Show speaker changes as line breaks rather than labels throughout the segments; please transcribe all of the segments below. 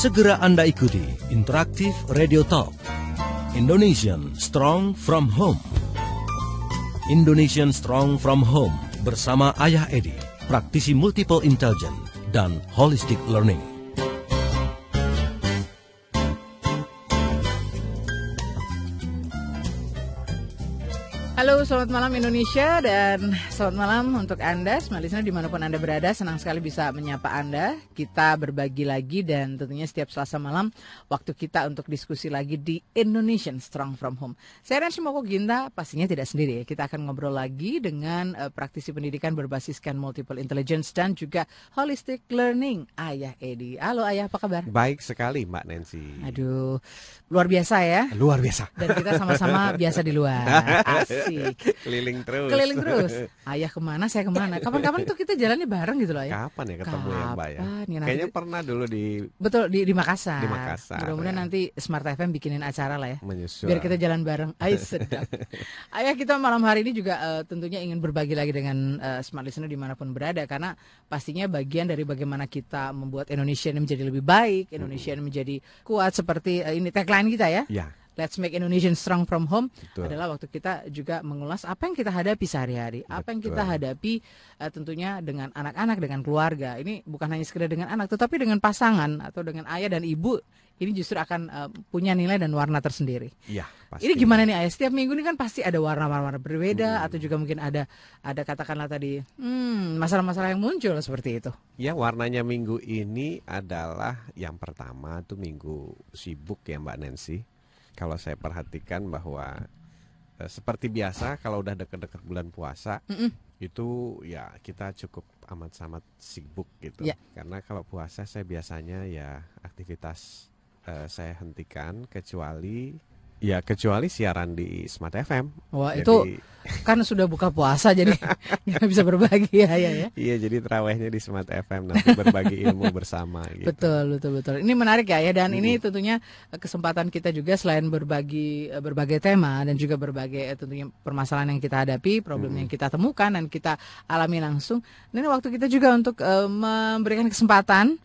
Segera Anda ikuti Interaktif Radio Talk Indonesian Strong From Home Indonesian Strong From Home bersama Ayah Edi, praktisi multiple intelligence dan holistic learning.
Halo, selamat malam Indonesia dan selamat malam untuk Anda, semalisnya dimanapun Anda berada. Senang sekali bisa menyapa Anda. Kita berbagi lagi dan tentunya setiap selasa malam waktu kita untuk diskusi lagi di Indonesian Strong From Home. Saya Rensi Moko Ginta, pastinya tidak sendiri ya. Kita akan ngobrol lagi dengan uh, praktisi pendidikan berbasiskan multiple intelligence dan juga holistic learning, Ayah Edi. Halo Ayah, apa kabar?
Baik sekali Mbak Nancy. Aduh, luar biasa ya. Luar biasa. Dan kita sama-sama biasa di luar. Asik. Keliling terus. Keliling terus.
Ayah ya, kemana, saya kemana. Kapan-kapan tuh kita jalannya bareng gitu loh ya.
Kapan ya ketemu Kapan? ya mbak ya? ya,
nanti... Kayaknya
pernah dulu di
Betul di, di Makassar. Di Makassar. Mudah-mudahan ya. nanti Smart FM bikinin acara lah ya.
Menyusul. Biar kita jalan bareng. Ay sedap.
Ayah ya, kita malam hari ini juga uh, tentunya ingin berbagi lagi dengan uh, Smart Listener dimanapun berada karena pastinya bagian dari bagaimana kita membuat Indonesia ini menjadi lebih baik, Indonesia ini menjadi kuat seperti uh, ini tagline kita ya. Ya Let's Make Indonesian Strong from Home Betul. adalah waktu kita juga mengulas apa yang kita hadapi sehari-hari, Betul. apa yang kita hadapi uh, tentunya dengan anak-anak, dengan keluarga. Ini bukan hanya sekedar dengan anak, tetapi dengan pasangan atau dengan ayah dan ibu. Ini justru akan uh, punya nilai dan warna tersendiri.
Iya. Ini gimana
nih ayah? Setiap minggu ini kan pasti ada warna-warna berbeda hmm. atau juga mungkin ada ada katakanlah tadi hmm, masalah-masalah yang muncul seperti itu.
Ya warnanya minggu ini adalah yang pertama tuh minggu sibuk ya Mbak Nancy kalau saya perhatikan bahwa eh, seperti biasa kalau udah deket-deket bulan puasa mm -mm. itu ya kita cukup amat sangat sibuk gitu. Yeah. Karena kalau puasa saya biasanya ya aktivitas eh, saya hentikan kecuali Ya kecuali siaran di Smart FM. Wah jadi... itu
kan sudah buka puasa jadi nggak bisa berbagi ya ya. ya.
Iya jadi terawihnya di Smart FM nanti berbagi ilmu bersama. Gitu.
Betul betul betul. Ini menarik ya ya dan hmm. ini tentunya eh, kesempatan kita juga selain berbagi eh, berbagai tema dan juga berbagai eh, tentunya permasalahan yang kita hadapi, problem hmm. yang kita temukan dan kita alami langsung. Ini waktu kita juga untuk uh, memberikan kesempatan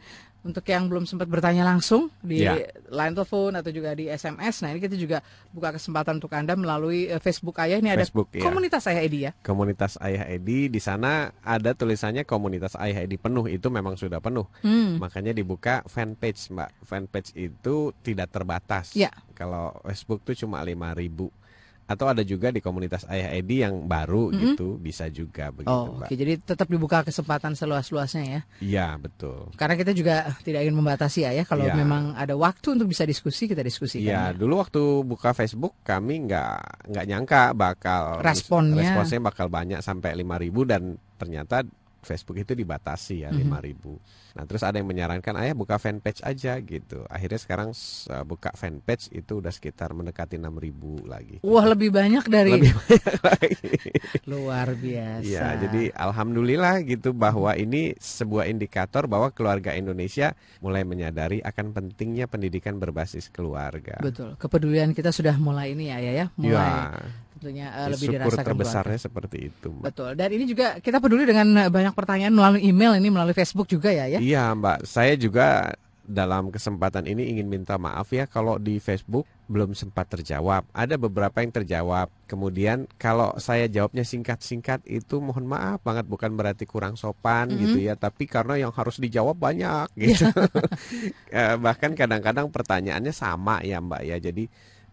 untuk yang belum sempat bertanya langsung di yeah. line telepon atau juga di SMS. Nah, ini kita juga buka kesempatan untuk Anda melalui eh, Facebook Ayah. Ini Facebook, ada iya. komunitas ya. Ayah Edi ya.
Komunitas Ayah Edi di sana ada tulisannya komunitas Ayah Edi penuh itu memang sudah penuh. Hmm. Makanya dibuka fanpage, Mbak. Fanpage itu tidak terbatas. Yeah. Kalau Facebook tuh cuma 5000 ribu atau ada juga di komunitas ayah Edi yang baru mm -hmm. gitu bisa juga begitu oh, Mbak. Oke, jadi
tetap dibuka kesempatan seluas-luasnya ya.
Iya, betul.
Karena kita juga tidak ingin membatasi ya, ya. kalau ya. memang ada waktu untuk bisa diskusi kita diskusikan. Iya, ya.
dulu waktu buka Facebook kami nggak nggak nyangka bakal responnya responnya bakal banyak sampai 5000 dan ternyata Facebook itu dibatasi ya mm-hmm. lima mm-hmm. ribu. Nah terus ada yang menyarankan ayah buka fanpage aja gitu. Akhirnya sekarang uh, buka fanpage itu udah sekitar mendekati enam ribu lagi. Wah lebih banyak dari. Lebih banyak lagi. Luar
biasa. Ya jadi
alhamdulillah gitu bahwa ini sebuah indikator bahwa keluarga Indonesia mulai menyadari akan pentingnya pendidikan berbasis keluarga.
Betul kepedulian kita sudah mulai ini ya ya ya mulai. Ya
tentunya uh, lebih Syukur terbesarnya keluarga. seperti itu. Mbak.
Betul. Dan ini juga kita peduli dengan banyak pertanyaan melalui email ini melalui Facebook juga ya ya.
Iya, Mbak. Saya juga dalam kesempatan ini ingin minta maaf ya kalau di Facebook belum sempat terjawab. Ada beberapa yang terjawab. Kemudian kalau saya jawabnya singkat-singkat itu mohon maaf banget bukan berarti kurang sopan mm -hmm. gitu ya, tapi karena yang harus dijawab banyak iya. gitu. Eh, bahkan kadang-kadang pertanyaannya sama ya, Mbak ya. Jadi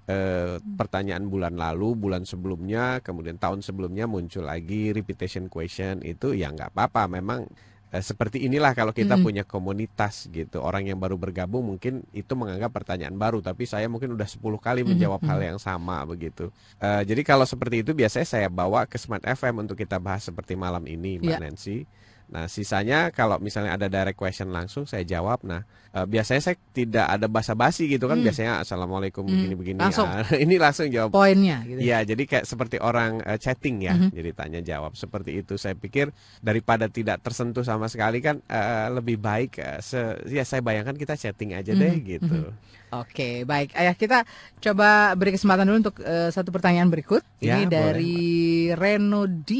eh, pertanyaan bulan lalu, bulan sebelumnya, kemudian tahun sebelumnya muncul lagi repetition question itu ya nggak apa-apa. Memang eh, seperti inilah kalau kita mm punya komunitas gitu. Orang yang baru bergabung mungkin itu menganggap pertanyaan baru, tapi saya mungkin udah 10 kali menjawab mm hal yang sama begitu. Eh, jadi kalau seperti itu biasanya saya bawa ke Smart FM untuk kita bahas seperti malam ini, Mbak yeah. Nancy. Nah, sisanya kalau misalnya ada direct question langsung saya jawab. Nah, uh, biasanya saya tidak ada basa-basi gitu kan. Hmm. Biasanya assalamualaikum hmm. begini-begini. Hmm. Langsung. Uh, ini langsung jawab. Poinnya. Gitu. Ya, jadi kayak seperti orang uh, chatting ya. Hmm. Jadi tanya jawab seperti itu. Saya pikir daripada tidak tersentuh sama sekali kan uh, lebih baik. Uh, se ya saya bayangkan kita chatting aja deh hmm. gitu. Hmm.
Oke, okay, baik. Ayah kita coba beri kesempatan dulu untuk uh, satu pertanyaan berikut. Ini ya, dari boleh. Reno D.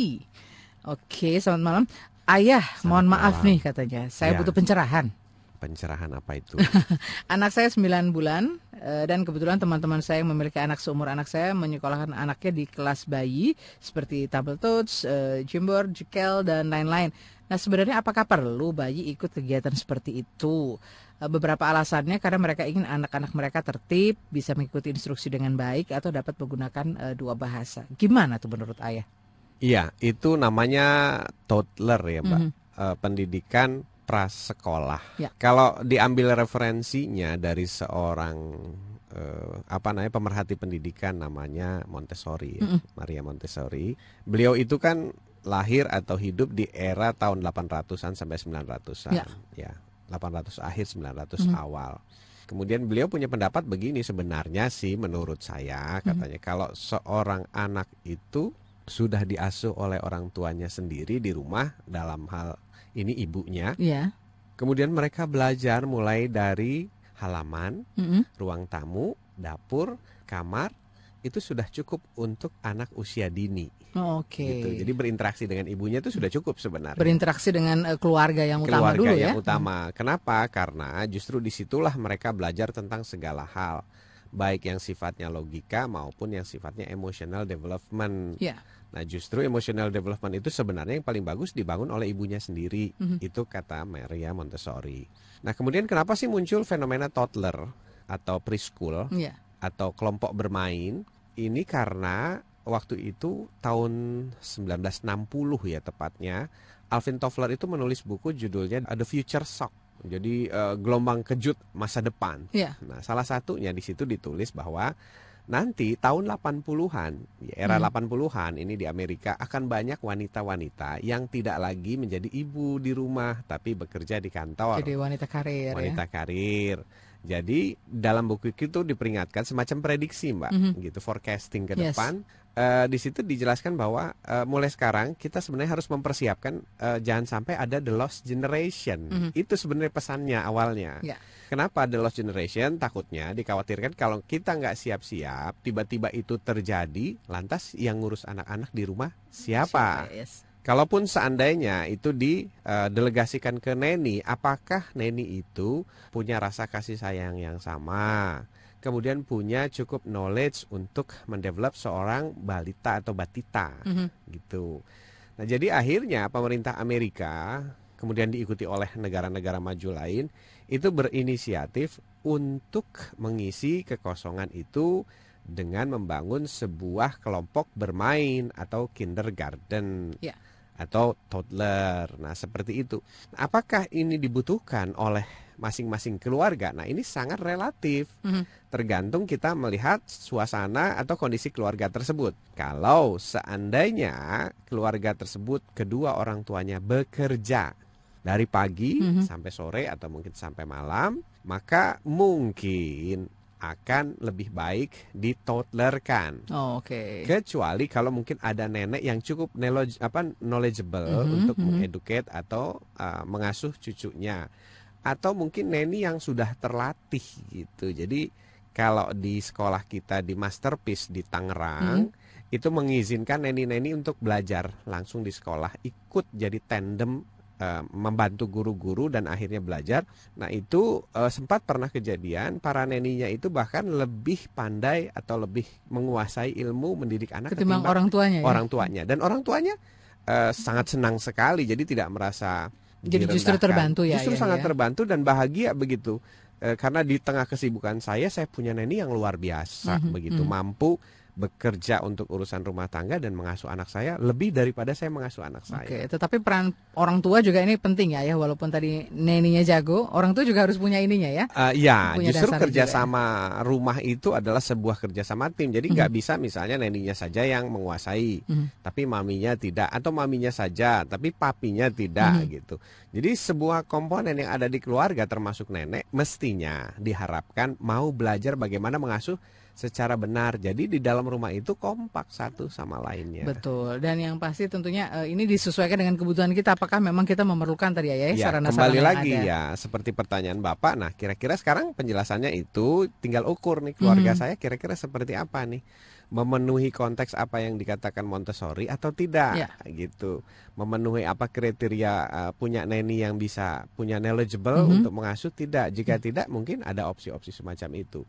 Oke, selamat malam. Ayah, Selamat mohon maaf nih katanya. Saya ya. butuh pencerahan.
Pencerahan apa itu?
anak saya 9 bulan eh, dan kebetulan teman-teman saya yang memiliki anak seumur anak saya menyekolahkan anaknya di kelas bayi seperti Tabletoads, eh, Jimbor, Jekel dan lain-lain. Nah, sebenarnya apakah perlu bayi ikut kegiatan seperti itu? Eh, beberapa alasannya karena mereka ingin anak-anak mereka tertib, bisa mengikuti instruksi dengan baik atau dapat menggunakan dua bahasa. Gimana tuh menurut Ayah?
Iya, itu namanya toddler ya, Mbak. Mm -hmm. E, pendidikan prasekolah. Ya. Kalau diambil referensinya dari seorang eh, apa namanya pemerhati pendidikan namanya Montessori, ya, mm -hmm. Maria Montessori. Beliau itu kan lahir atau hidup di era tahun 800-an sampai 900-an, ya. ya. 800 akhir 900 mm -hmm. awal. Kemudian beliau punya pendapat begini sebenarnya sih menurut saya mhm. katanya mm -hmm. kalau seorang anak itu sudah diasuh oleh orang tuanya sendiri di rumah dalam hal ini ibunya. Yeah. Kemudian mereka belajar mulai dari halaman, mm -hmm. ruang tamu, dapur, kamar itu sudah cukup untuk anak usia dini.
Oh, Oke. Okay. Gitu. Jadi
berinteraksi dengan ibunya itu sudah cukup sebenarnya.
Berinteraksi dengan uh, keluarga yang keluarga utama dulu yang ya. yang mm.
utama. Hmm. Kenapa? Karena justru disitulah mereka belajar tentang segala hal, baik yang sifatnya logika maupun yang sifatnya emotional development. Yeah. Nah, justru emotional development itu sebenarnya yang paling bagus dibangun oleh ibunya sendiri. Mm -hmm. Itu kata Maria Montessori. Nah, kemudian kenapa sih muncul fenomena toddler atau preschool yeah. atau kelompok bermain? Ini karena waktu itu tahun 1960 ya tepatnya, Alvin Toffler itu menulis buku judulnya The Future Shock. Jadi uh, gelombang kejut masa depan. Yeah. Nah, salah satunya di situ ditulis bahwa nanti tahun 80-an, era hmm. 80-an ini di Amerika akan banyak wanita-wanita yang tidak lagi menjadi ibu di rumah tapi bekerja di kantor. Jadi
wanita karir. Ya. Wanita ya?
karir. Jadi dalam buku itu diperingatkan semacam prediksi, Mbak, mm -hmm. gitu forecasting ke yes. depan. Uh, di situ dijelaskan bahwa uh, mulai sekarang kita sebenarnya harus mempersiapkan uh, jangan sampai ada the lost generation. Mm -hmm. Itu sebenarnya pesannya awalnya. Yeah Kenapa The Lost Generation? Takutnya dikhawatirkan kalau kita nggak siap-siap, tiba-tiba itu terjadi, lantas yang ngurus anak-anak di rumah siapa? siapa yes. Kalaupun seandainya itu didelegasikan eh, ke Neni, apakah Neni itu punya rasa kasih sayang yang sama? Kemudian punya cukup knowledge untuk mendevelop seorang balita atau batita, mm -hmm. gitu. Nah, jadi akhirnya pemerintah Amerika kemudian diikuti oleh negara-negara maju lain itu berinisiatif untuk mengisi kekosongan itu dengan membangun sebuah kelompok bermain atau kindergarten. Ya. Atau toddler. Nah, seperti itu. Apakah ini dibutuhkan oleh masing-masing keluarga. Nah, ini sangat relatif, mm-hmm. tergantung kita melihat suasana atau kondisi keluarga tersebut. Kalau seandainya keluarga tersebut kedua orang tuanya bekerja, dari pagi mm -hmm. sampai sore atau mungkin sampai malam, maka mungkin akan lebih baik ditotlerkan.
Oh, Oke. Okay.
Kecuali kalau mungkin ada nenek yang cukup knowledge, apa, knowledgeable mm -hmm, untuk mm -hmm. mengeduket atau uh, mengasuh cucunya, atau mungkin neni yang sudah terlatih gitu. Jadi kalau di sekolah kita di masterpiece di Tangerang. Mm -hmm itu mengizinkan neni-neni untuk belajar langsung di sekolah ikut jadi tandem Eh, membantu guru-guru dan akhirnya belajar. Nah itu uh, sempat pernah kejadian para neninya itu bahkan lebih pandai atau lebih menguasai ilmu mendidik anak ketimbang, ketimbang orang tuanya. Ya? Orang ya? tuanya dan orang tuanya uh, sangat senang sekali jadi tidak merasa
jadi justru terbantu ya. Justru ya, sangat ya. terbantu
dan bahagia begitu. uh, karena di tengah kesibukan saya saya punya neni yang luar biasa mm -hmm, begitu mm -hmm. mampu bekerja untuk urusan rumah tangga dan mengasuh anak saya lebih daripada saya mengasuh anak saya. Oke,
tetapi peran orang tua juga ini penting ya ya walaupun tadi neninya jago, orang tua juga harus punya ininya ya.
Uh, ya, punya justru kerjasama juga. Ya. rumah itu adalah sebuah kerjasama tim. Jadi nggak -hmm. bisa misalnya neninya saja yang menguasai, -hmm. tapi maminya tidak atau maminya saja, tapi papinya tidak -hmm. gitu. Jadi sebuah komponen yang ada di keluarga termasuk nenek mestinya diharapkan mau belajar bagaimana mengasuh secara benar. Jadi di dalam rumah itu kompak satu sama lainnya.
Betul. Dan yang pasti tentunya uh, ini disesuaikan dengan kebutuhan kita. Apakah memang kita memerlukan tadi ya ya, ya sarana-sarana ya, Kembali lagi ada. ya
seperti pertanyaan Bapak. Nah, kira-kira sekarang penjelasannya itu tinggal ukur nih keluarga hmm. saya kira-kira seperti apa nih memenuhi konteks apa yang dikatakan Montessori atau tidak ya. gitu memenuhi apa kriteria uh, punya neni yang bisa punya knowledgeable mm -hmm. untuk mengasuh tidak jika mm -hmm. tidak mungkin ada opsi-opsi semacam itu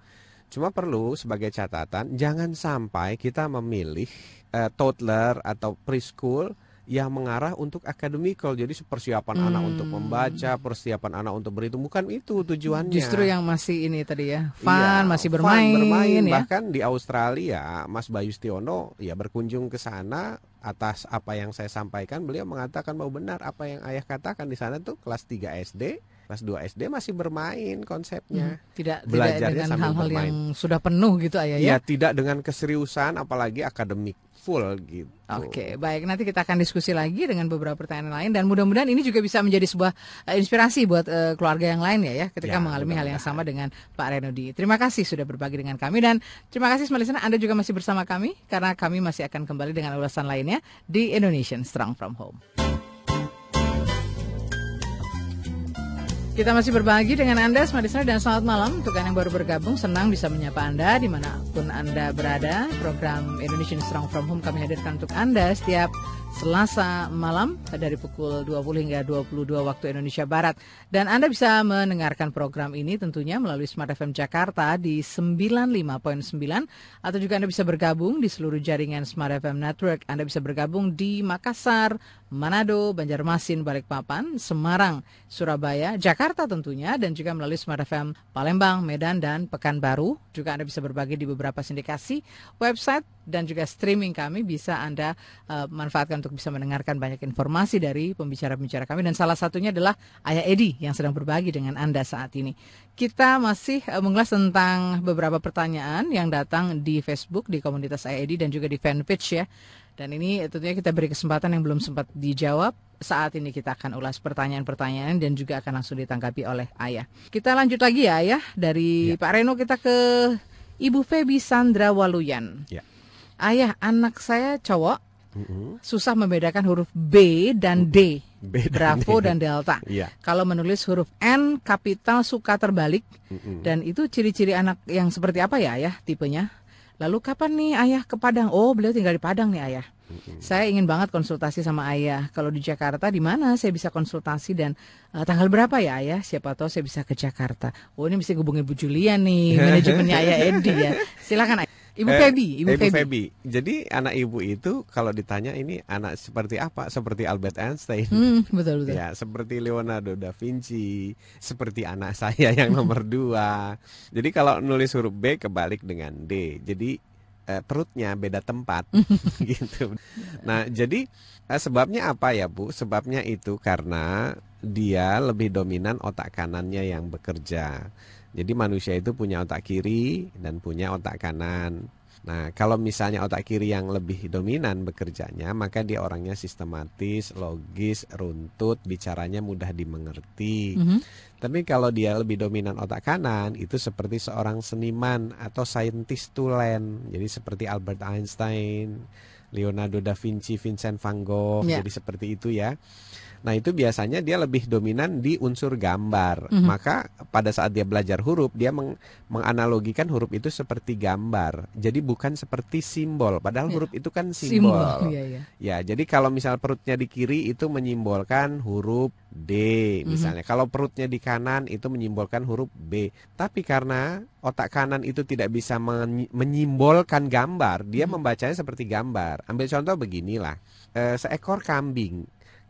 Cuma perlu sebagai catatan jangan sampai kita memilih uh, toddler atau preschool yang mengarah untuk akademikal. Jadi persiapan hmm. anak untuk hmm. membaca, persiapan anak untuk berhitung bukan itu tujuannya. Justru yang
masih ini tadi ya, iya, fun, iya, masih bermain, fun bermain. Ya? Bahkan
di Australia, Mas Bayu Stiono ya berkunjung ke sana atas apa yang saya sampaikan, beliau mengatakan bahwa benar apa yang ayah katakan di sana tuh kelas 3 SD kelas 2 SD masih bermain konsepnya. Hmm, tidak belajarnya tidak dengan hal-hal yang
sudah penuh gitu ayah ya. Ya,
tidak dengan keseriusan apalagi akademik full gitu. Oke, okay,
baik. Nanti kita akan diskusi lagi dengan beberapa pertanyaan lain dan mudah-mudahan ini juga bisa menjadi sebuah uh, inspirasi buat uh, keluarga yang lain ya ya ketika ya, mengalami hal yang sama dengan Pak Renodi. Terima kasih sudah berbagi dengan kami dan terima kasih semuanya Anda juga masih bersama kami karena kami masih akan kembali dengan ulasan lainnya di Indonesian Strong from Home. Kita masih berbagi dengan Anda, Smadisna, dan selamat malam untuk yang baru bergabung. Senang bisa menyapa Anda dimanapun Anda berada. Program Indonesian Strong From Home kami hadirkan untuk Anda setiap Selasa malam dari pukul 20 hingga 22 waktu Indonesia Barat. Dan Anda bisa mendengarkan program ini tentunya melalui Smart FM Jakarta di 95.9 atau juga Anda bisa bergabung di seluruh jaringan Smart FM Network. Anda bisa bergabung di Makassar, Manado, Banjarmasin, Balikpapan, Semarang, Surabaya, Jakarta tentunya dan juga melalui Smart FM Palembang, Medan dan Pekanbaru. Juga Anda bisa berbagi di beberapa sindikasi, website dan juga streaming kami bisa Anda uh, manfaatkan untuk bisa mendengarkan banyak informasi dari pembicara-pembicara kami dan salah satunya adalah Ayah Edi yang sedang berbagi dengan Anda saat ini. Kita masih eh, mengulas tentang beberapa pertanyaan yang datang di Facebook di komunitas Ayah Edi dan juga di fanpage ya. Dan ini tentunya kita beri kesempatan yang belum sempat dijawab. Saat ini kita akan ulas pertanyaan-pertanyaan dan juga akan langsung ditanggapi oleh Ayah. Kita lanjut lagi ya Ayah dari ya. Pak Reno kita ke Ibu Febi Sandra Waluyan. Ya. Ayah, anak saya cowok Mm-hmm. susah membedakan huruf B dan D. Mm-hmm. B dan Bravo D. dan Delta. Yeah. Kalau menulis huruf N kapital suka terbalik mm-hmm. dan itu ciri-ciri anak yang seperti apa ya ayah tipenya? Lalu kapan nih ayah ke Padang? Oh, beliau tinggal di Padang nih ayah. Mm-hmm. Saya ingin banget konsultasi sama ayah. Kalau di Jakarta di mana saya bisa konsultasi dan uh, tanggal berapa ya ayah? Siapa tahu saya bisa ke Jakarta. Oh, ini mesti hubungi Bu Julia nih, manajemennya ayah Edi ya. Silakan ayah. Ibu eh, Febi, Ibu, Ibu Febi. Febi.
Jadi anak ibu itu kalau ditanya ini anak seperti apa? Seperti Albert Einstein. Hmm, betul betul. Ya, seperti Leonardo da Vinci, seperti anak saya yang nomor dua. Jadi kalau nulis huruf B kebalik dengan D. Jadi eh, perutnya beda tempat gitu. Nah, jadi eh, sebabnya apa ya, Bu? Sebabnya itu karena dia lebih dominan otak kanannya yang bekerja. Jadi manusia itu punya otak kiri dan punya otak kanan. Nah, kalau misalnya otak kiri yang lebih dominan bekerjanya, maka dia orangnya sistematis, logis, runtut, bicaranya mudah dimengerti. Mm -hmm. Tapi kalau dia lebih dominan otak kanan, itu seperti seorang seniman atau saintis tulen. Jadi seperti Albert Einstein, Leonardo da Vinci, Vincent van Gogh, yeah. jadi seperti itu ya. Nah, itu biasanya dia lebih dominan di unsur gambar. Mm -hmm. Maka pada saat dia belajar huruf, dia meng menganalogikan huruf itu seperti gambar. Jadi bukan seperti simbol. Padahal yeah. huruf itu kan simbol. simbol yeah, yeah. Ya, jadi kalau misal perutnya di kiri itu menyimbolkan huruf D mhm. misalnya. Mm -hmm. Kalau perutnya di kanan itu menyimbolkan huruf B. Tapi karena otak kanan itu tidak bisa menyimbolkan gambar, dia mm -hmm. membacanya seperti gambar. Ambil contoh beginilah. E, seekor kambing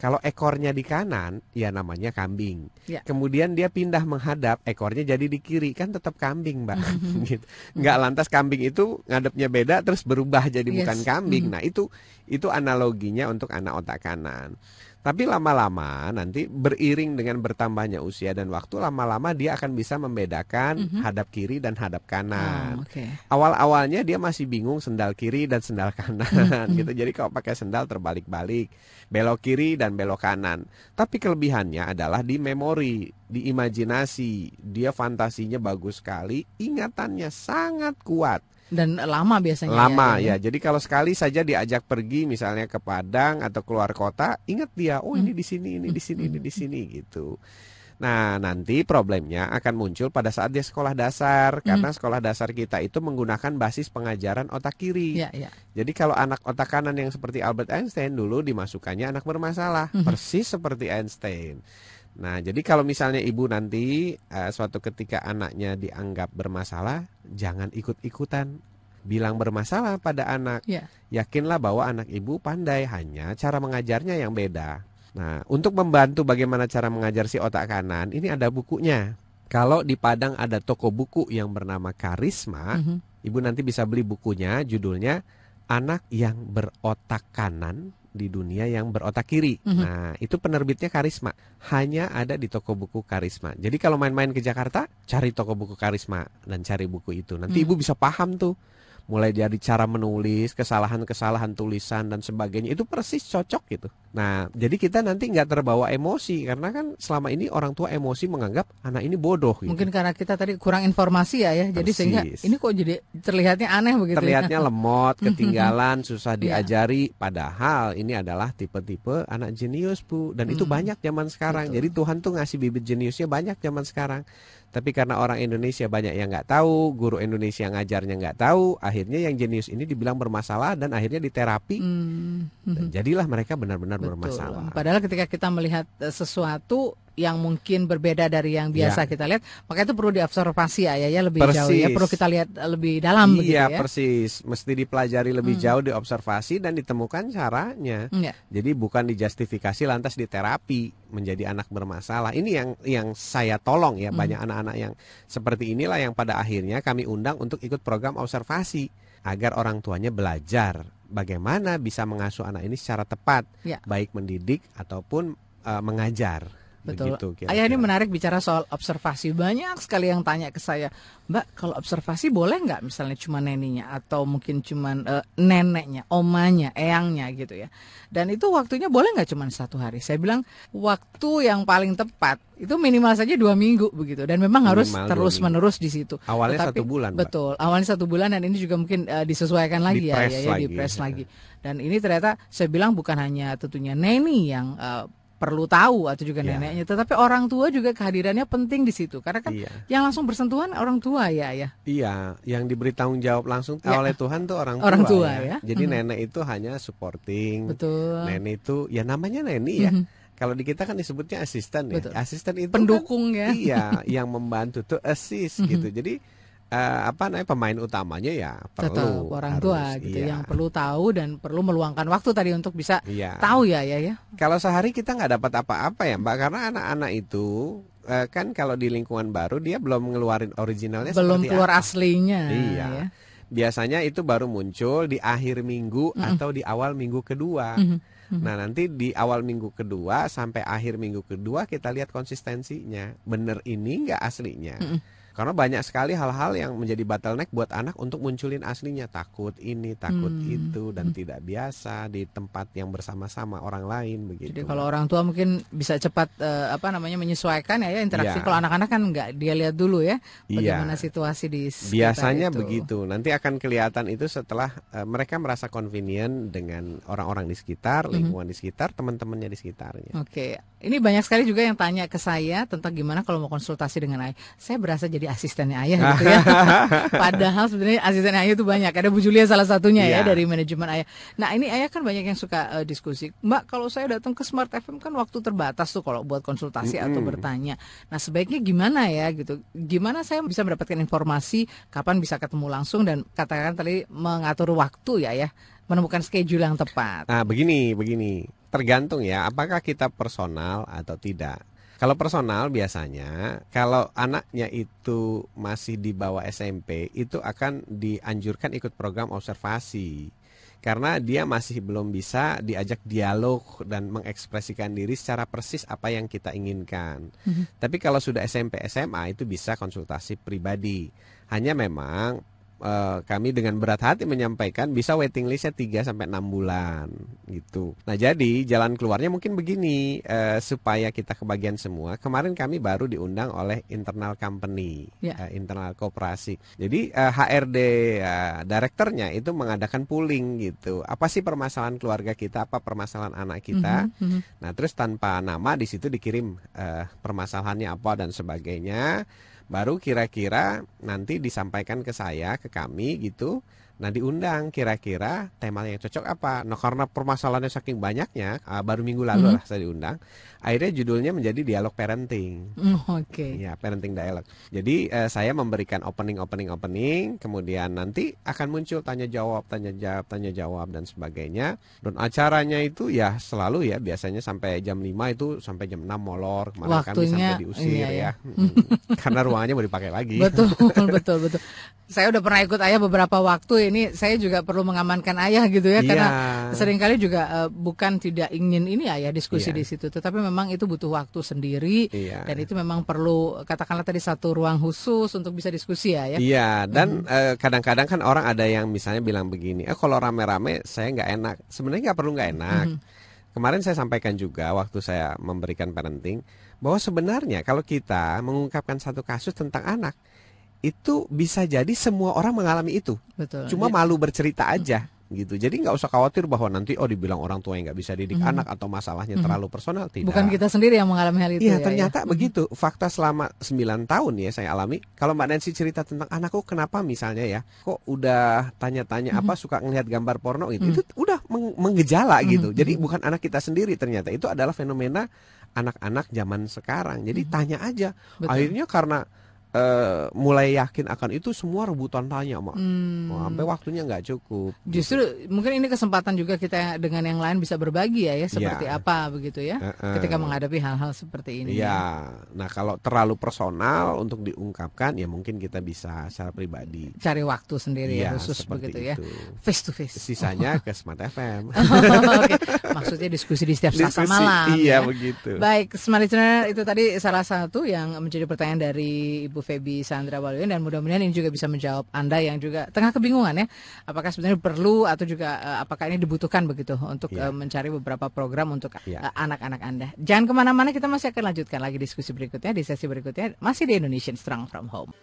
kalau ekornya di kanan, ya namanya kambing. Ya. Kemudian dia pindah menghadap, ekornya jadi di kiri, kan tetap kambing, Mbak. gitu. Nggak lantas kambing itu ngadepnya beda terus berubah jadi yes. bukan kambing. Mm Nah, itu itu analoginya untuk anak otak kanan. Tapi lama-lama nanti beriring dengan bertambahnya usia dan waktu lama-lama dia akan bisa membedakan mm -hmm. hadap kiri dan hadap kanan. Oh, okay. Awal-awalnya dia masih bingung sendal kiri dan sendal kanan mm -hmm. gitu. Jadi kalau pakai sendal terbalik-balik, belok kiri dan belok kanan. Tapi kelebihannya adalah di memori, di imajinasi. Dia fantasinya bagus sekali, ingatannya sangat kuat dan lama
biasanya. Lama ya, ya. ya.
Jadi kalau sekali saja diajak pergi misalnya ke Padang atau keluar kota, ingat dia, oh ini hmm. di sini, ini di sini, ini di hmm. sini gitu. Nah, nanti problemnya akan muncul pada saat dia sekolah dasar, hmm. karena sekolah dasar kita itu menggunakan basis pengajaran otak kiri. Yeah, yeah. Jadi kalau anak otak kanan yang seperti Albert Einstein dulu dimasukkannya anak bermasalah, persis seperti Einstein. Nah, jadi kalau misalnya ibu nanti uh, suatu ketika anaknya dianggap bermasalah, jangan ikut-ikutan bilang bermasalah pada anak. Yeah. Yakinlah bahwa anak ibu pandai, hanya cara mengajarnya yang beda. Nah, untuk membantu bagaimana cara mengajar si otak kanan, ini ada bukunya. Kalau di Padang ada toko buku yang bernama Karisma, mm -hmm. ibu nanti bisa beli bukunya, judulnya Anak yang Berotak Kanan di dunia yang berotak kiri. Mm -hmm. Nah, itu penerbitnya Karisma. Hanya ada di toko buku Karisma. Jadi kalau main-main ke Jakarta, cari toko buku Karisma dan cari buku itu. Nanti mm -hmm. Ibu bisa paham tuh mulai dari cara menulis, kesalahan-kesalahan tulisan dan sebagainya itu persis cocok gitu. Nah, jadi kita nanti nggak terbawa emosi karena kan selama ini orang tua emosi menganggap anak ini bodoh. Gitu. Mungkin
karena kita tadi kurang informasi ya ya, persis. jadi sehingga ini kok jadi terlihatnya aneh begitu. Ya. Terlihatnya ya?
lemot, mhm. ketinggalan, susah iya. diajari. Ya. Padahal ini adalah tipe-tipe anak jenius bu, dan hmm. itu mhm. banyak zaman sekarang. Gitu. Jadi Tuhan tuh ngasih bibit jeniusnya banyak zaman sekarang. Tapi karena orang Indonesia banyak yang nggak tahu, guru Indonesia ngajarnya nggak tahu, akhirnya yang jenius ini dibilang bermasalah dan akhirnya diterapi.
Hmm. hmm, hmm. Dan
jadilah mereka benar-benar bermasalah.
Padahal ketika kita melihat eh, sesuatu yang mungkin berbeda dari yang ya. biasa ya. kita lihat, maka itu perlu diobservasi ya, ya lebih persis. jauh ya, perlu kita lihat eh, lebih dalam iya, begitu ya. Iya,
persis. Mesti dipelajari lebih hmm. jauh, diobservasi dan ditemukan caranya. Ya. Jadi bukan dijustifikasi lantas diterapi menjadi anak bermasalah. Ini yang yang saya tolong ya, hmm. banyak anak-anak yang seperti inilah yang pada akhirnya kami undang untuk ikut program observasi agar orang tuanya belajar bagaimana bisa mengasuh anak ini secara tepat, ya. baik mendidik ataupun uh, mengajar. Betul. Begitu, kira -kira. Ayah
ini menarik bicara soal observasi. Banyak sekali yang tanya ke saya, Mbak, kalau observasi boleh nggak misalnya cuma neninya atau mungkin cuma uh, eh, neneknya, omanya, eyangnya gitu ya. Dan itu waktunya boleh nggak cuma satu hari? Saya bilang waktu yang paling tepat itu minimal saja dua minggu begitu dan memang minimal harus terus menerus di situ. Awalnya Tetapi, satu bulan. Betul, Mbak. awalnya satu bulan dan ini juga mungkin uh, disesuaikan lagi ya, ya, ya, lagi. di ya. lagi. Dan ini ternyata saya bilang bukan hanya tentunya neni yang uh, perlu tahu atau juga yeah. neneknya tetapi orang tua juga kehadirannya penting di situ karena kan yeah. yang langsung bersentuhan orang tua ya ya
iya yang diberi tanggung jawab langsung yeah. oleh Tuhan tuh orang tua orang tua ya, ya. jadi mm -hmm. nenek itu hanya supporting
betul nenek
itu ya namanya nenek ya mm -hmm. Kalau di kita kan disebutnya asisten ya. Betul. Asisten itu kan
pendukung kan, ya. Iya,
yang membantu tuh assist gitu. Jadi uh, apa namanya pemain utamanya ya perlu Tetap, orang harus, tua gitu iya. yang
perlu tahu dan perlu meluangkan waktu tadi untuk bisa iya. tahu ya ya ya.
Kalau sehari kita nggak dapat apa-apa ya Mbak karena anak-anak itu uh, kan kalau di lingkungan baru dia belum ngeluarin originalnya belum keluar apa.
aslinya. Iya. Ya.
Biasanya itu baru muncul di akhir minggu mm -mm. atau di awal minggu kedua. Mm -hmm. Nah nanti di awal minggu kedua sampai akhir minggu kedua kita lihat konsistensinya, bener ini nggak aslinya. Mm -mm karena banyak sekali hal-hal yang menjadi bottleneck buat anak untuk munculin aslinya takut ini, takut hmm. itu dan hmm. tidak biasa di tempat yang bersama-sama orang lain begitu. Jadi kalau
orang tua mungkin bisa cepat eh, apa namanya menyesuaikan ya, ya interaksi. Ya. Kalau anak-anak kan nggak dia lihat dulu ya iya. bagaimana ya. situasi di Biasanya itu. begitu.
Nanti akan kelihatan itu setelah uh, mereka merasa convenient dengan orang-orang di sekitar, mm-hmm. lingkungan hmm. di sekitar, teman-temannya di sekitarnya.
Oke. Okay. Ini banyak sekali juga yang tanya ke saya tentang gimana kalau mau konsultasi dengan ayah. Saya berasa jadi asistennya ayah gitu ya. Padahal sebenarnya asisten ayah itu banyak. Ada Bu Julia salah satunya yeah. ya iya. dari manajemen ayah. Nah ini ayah kan banyak yang suka uh, diskusi. Mbak kalau saya datang ke Smart FM kan waktu terbatas tuh kalau buat konsultasi mm -hmm. atau bertanya. Nah sebaiknya gimana ya gitu? Gimana saya bisa mendapatkan informasi kapan bisa ketemu langsung dan katakan tadi mengatur waktu ya ya menemukan schedule yang tepat.
Nah, begini begini tergantung ya apakah kita personal atau tidak. Kalau personal biasanya kalau anaknya itu masih di bawah SMP itu akan dianjurkan ikut program observasi karena dia masih belum bisa diajak dialog dan mengekspresikan diri secara persis apa yang kita inginkan. Mm -hmm. Tapi kalau sudah SMP SMA itu bisa konsultasi pribadi. Hanya memang Eh, kami dengan berat hati menyampaikan bisa waiting listnya 3 sampai enam bulan gitu. Nah, jadi jalan keluarnya mungkin begini e, supaya kita kebagian semua. Kemarin kami baru diundang oleh internal company, yeah. Ya. e, internal kooperasi. Jadi e, eh, HRD e, direkturnya itu mengadakan pooling gitu. Apa sih permasalahan keluarga kita? Apa permasalahan anak kita? Mm -hmm, Nah, terus tanpa nama di situ dikirim e, permasalahannya apa dan sebagainya baru kira-kira nanti disampaikan ke saya ke kami gitu Nah diundang kira-kira tema yang cocok apa? Nah karena permasalahannya saking banyaknya, uh, baru minggu lalu mm -hmm. lah saya diundang. Akhirnya judulnya menjadi dialog parenting.
Mm, Oke. Okay. Ya
parenting dialog. Jadi uh, saya memberikan opening, opening, opening. Kemudian nanti akan muncul tanya jawab, tanya jawab, tanya jawab dan sebagainya. Dan acaranya itu ya selalu ya biasanya sampai jam 5 itu sampai jam 6 molor. Kemana Waktunya, kami sampai diusir iya, ya. iya. ya. karena ruangannya mau dipakai lagi. Betul,
betul, betul. Saya udah pernah ikut ayah beberapa waktu ini ini saya juga perlu mengamankan ayah gitu ya yeah. karena iya. seringkali juga uh, bukan tidak ingin ini ayah ya, diskusi yeah. di situ tetapi memang itu butuh waktu sendiri yeah. dan itu memang perlu katakanlah tadi satu ruang khusus untuk bisa diskusi ya ya. Iya dan
eh, kadang-kadang mm. uh, kan orang ada yang misalnya bilang begini, eh kalau rame-rame saya nggak enak. Sebenarnya nggak perlu nggak enak. Mm -hmm. Kemarin saya sampaikan juga waktu saya memberikan parenting bahwa sebenarnya kalau kita mengungkapkan satu kasus tentang anak, itu bisa jadi semua orang mengalami itu.
Betul. Cuma ya. malu
bercerita aja gitu. Jadi nggak usah khawatir bahwa nanti oh dibilang orang tua yang nggak bisa didik mm -hmm. anak atau masalahnya mm -hmm. terlalu personal tidak. Bukan kita
sendiri yang mengalami hal itu. Iya, ya, ya. ternyata
ya. begitu. Fakta selama 9 tahun ya saya alami. Kalau Mbak Nancy cerita tentang anakku kenapa misalnya ya, kok udah tanya-tanya mm -hmm. apa suka ngelihat gambar porno gitu. Mm -hmm. Itu udah meng menggejala mm -hmm. gitu. Jadi mhm. bukan anak kita sendiri ternyata. Itu adalah fenomena anak-anak zaman sekarang. Jadi mm -hmm. tanya aja. Betul. Akhirnya karena Uh, mulai yakin akan itu semua rebutan tanya mak hmm. oh, sampai waktunya nggak cukup
justru gitu. mungkin ini kesempatan juga kita dengan yang lain bisa berbagi ya ya seperti ya. apa begitu ya uh -uh. ketika menghadapi hal-hal seperti ini iya. ya.
nah kalau terlalu personal untuk diungkapkan ya mungkin kita bisa secara pribadi cari waktu sendiri ya, ya khusus begitu ya. itu. ya face to face sisanya ke smart fm okay. Oh, maksudnya diskusi di setiap diskusi,
malam iya ya. begitu baik smart itu tadi salah satu yang menjadi pertanyaan dari ibu Febi Sandra Waluyo dan mudah-mudahan ini juga bisa menjawab Anda yang juga tengah kebingungan ya. Apakah sebenarnya perlu atau juga uh, apakah ini dibutuhkan begitu untuk yeah. Iya. uh, mencari beberapa program untuk eh, iya. anak-anak yeah. uh, Anda. Jangan kemana-mana, kita masih akan lanjutkan lagi diskusi berikutnya di sesi berikutnya masih di Indonesian Strong From Home.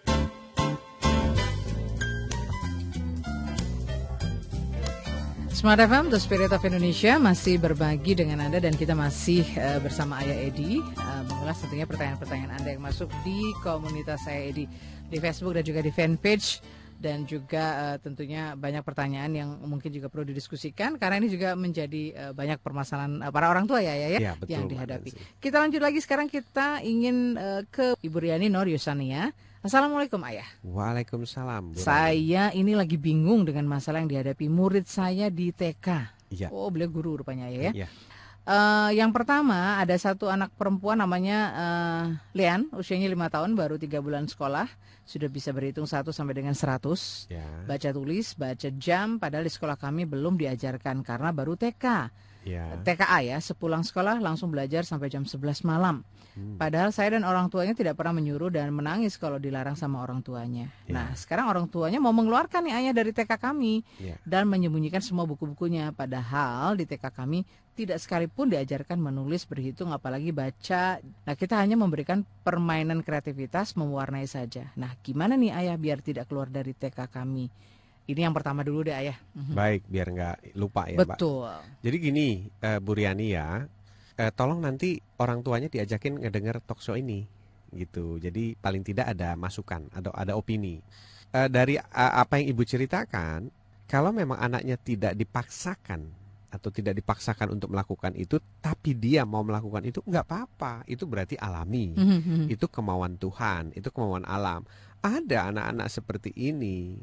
Smart FM, The Spirit of Indonesia masih berbagi dengan Anda dan kita masih uh, bersama Ayah Edi uh, mengulas tentunya pertanyaan-pertanyaan Anda yang masuk di komunitas saya Edi di Facebook dan juga di fanpage dan juga uh, tentunya banyak pertanyaan yang mungkin juga perlu didiskusikan karena ini juga menjadi uh, banyak permasalahan uh, para orang tua ya ya, ya, iya, betul, yang dihadapi. Kita lanjut lagi sekarang kita ingin uh, ke Ibu Riani Nur Yusania. Assalamualaikum ayah.
Waalaikumsalam. Bu
saya ini lagi bingung dengan masalah yang dihadapi murid saya di TK. Ya. Oh beliau guru rupanya ya. ya Uh, yang pertama ada satu anak perempuan namanya uh, eh, Lian, usianya lima tahun, baru tiga bulan sekolah, sudah bisa berhitung satu sampai dengan seratus, yeah. baca tulis, baca jam, padahal di sekolah kami belum diajarkan karena baru TK. Yeah. TKA ya, sepulang sekolah langsung belajar sampai jam sebelas malam. Hmm. Padahal saya dan orang tuanya tidak pernah menyuruh dan menangis kalau dilarang sama orang tuanya. Yeah. Nah, sekarang orang tuanya mau mengeluarkan nih ayah dari TK kami yeah. dan menyembunyikan semua buku-bukunya. Padahal di TK kami tidak sekalipun diajarkan menulis, berhitung, apalagi baca. Nah, kita hanya memberikan permainan kreativitas mewarnai saja. Nah, gimana nih ayah biar tidak keluar dari TK kami? Ini yang pertama dulu deh ayah. Mhm.
Baik, biar nggak lupa ya. Betul. Mbak. Jadi gini, uh, Bu Riani ya, uh, tolong nanti orang tuanya diajakin ngedenger talkshow ini, gitu. Jadi paling tidak ada masukan atau ada opini uh, dari uh, apa yang ibu ceritakan. Kalau memang anaknya tidak dipaksakan atau tidak dipaksakan untuk melakukan itu, tapi dia mau melakukan itu nggak apa-apa. Itu berarti alami. Mm-hmm. Itu kemauan Tuhan, itu kemauan alam. Ada anak-anak seperti ini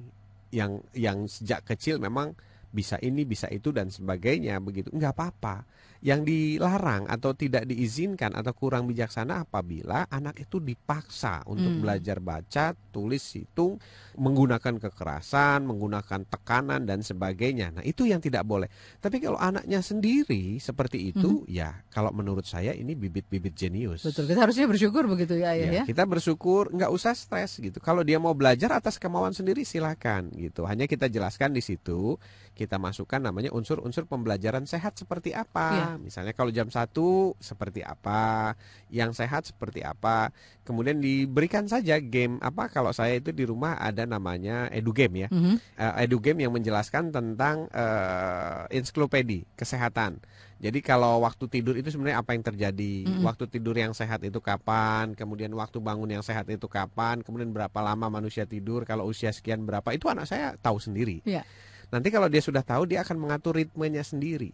yang yang sejak kecil memang bisa ini, bisa itu dan sebagainya begitu. nggak apa-apa. Yang dilarang atau tidak diizinkan atau kurang bijaksana apabila anak itu dipaksa untuk hmm. belajar baca, tulis, hitung, menggunakan kekerasan, menggunakan tekanan dan sebagainya. Nah, itu yang tidak boleh. Tapi kalau anaknya sendiri seperti itu, hmm. ya kalau menurut saya ini bibit-bibit jenius. Betul, kita
harusnya bersyukur begitu ya, ya, ya. Kita
bersyukur, nggak usah stres gitu. Kalau dia mau belajar atas kemauan sendiri silakan gitu. Hanya kita jelaskan di situ, kita masukkan namanya unsur-unsur pembelajaran sehat seperti apa. Ya Misalnya kalau jam satu seperti apa, yang sehat seperti apa. Kemudian diberikan saja game apa kalau saya itu di rumah ada namanya edu game ya. Mm -hmm. uh, eh, edu game yang menjelaskan tentang uh, eh, ensiklopedi kesehatan. Jadi kalau waktu tidur itu sebenarnya apa yang terjadi? Mm -hmm. Waktu tidur yang sehat itu kapan? Kemudian waktu bangun yang sehat itu kapan? Kemudian berapa lama manusia tidur? Kalau usia sekian berapa? Itu anak saya tahu sendiri. Yeah. Nanti kalau dia sudah tahu dia akan mengatur ritmenya sendiri.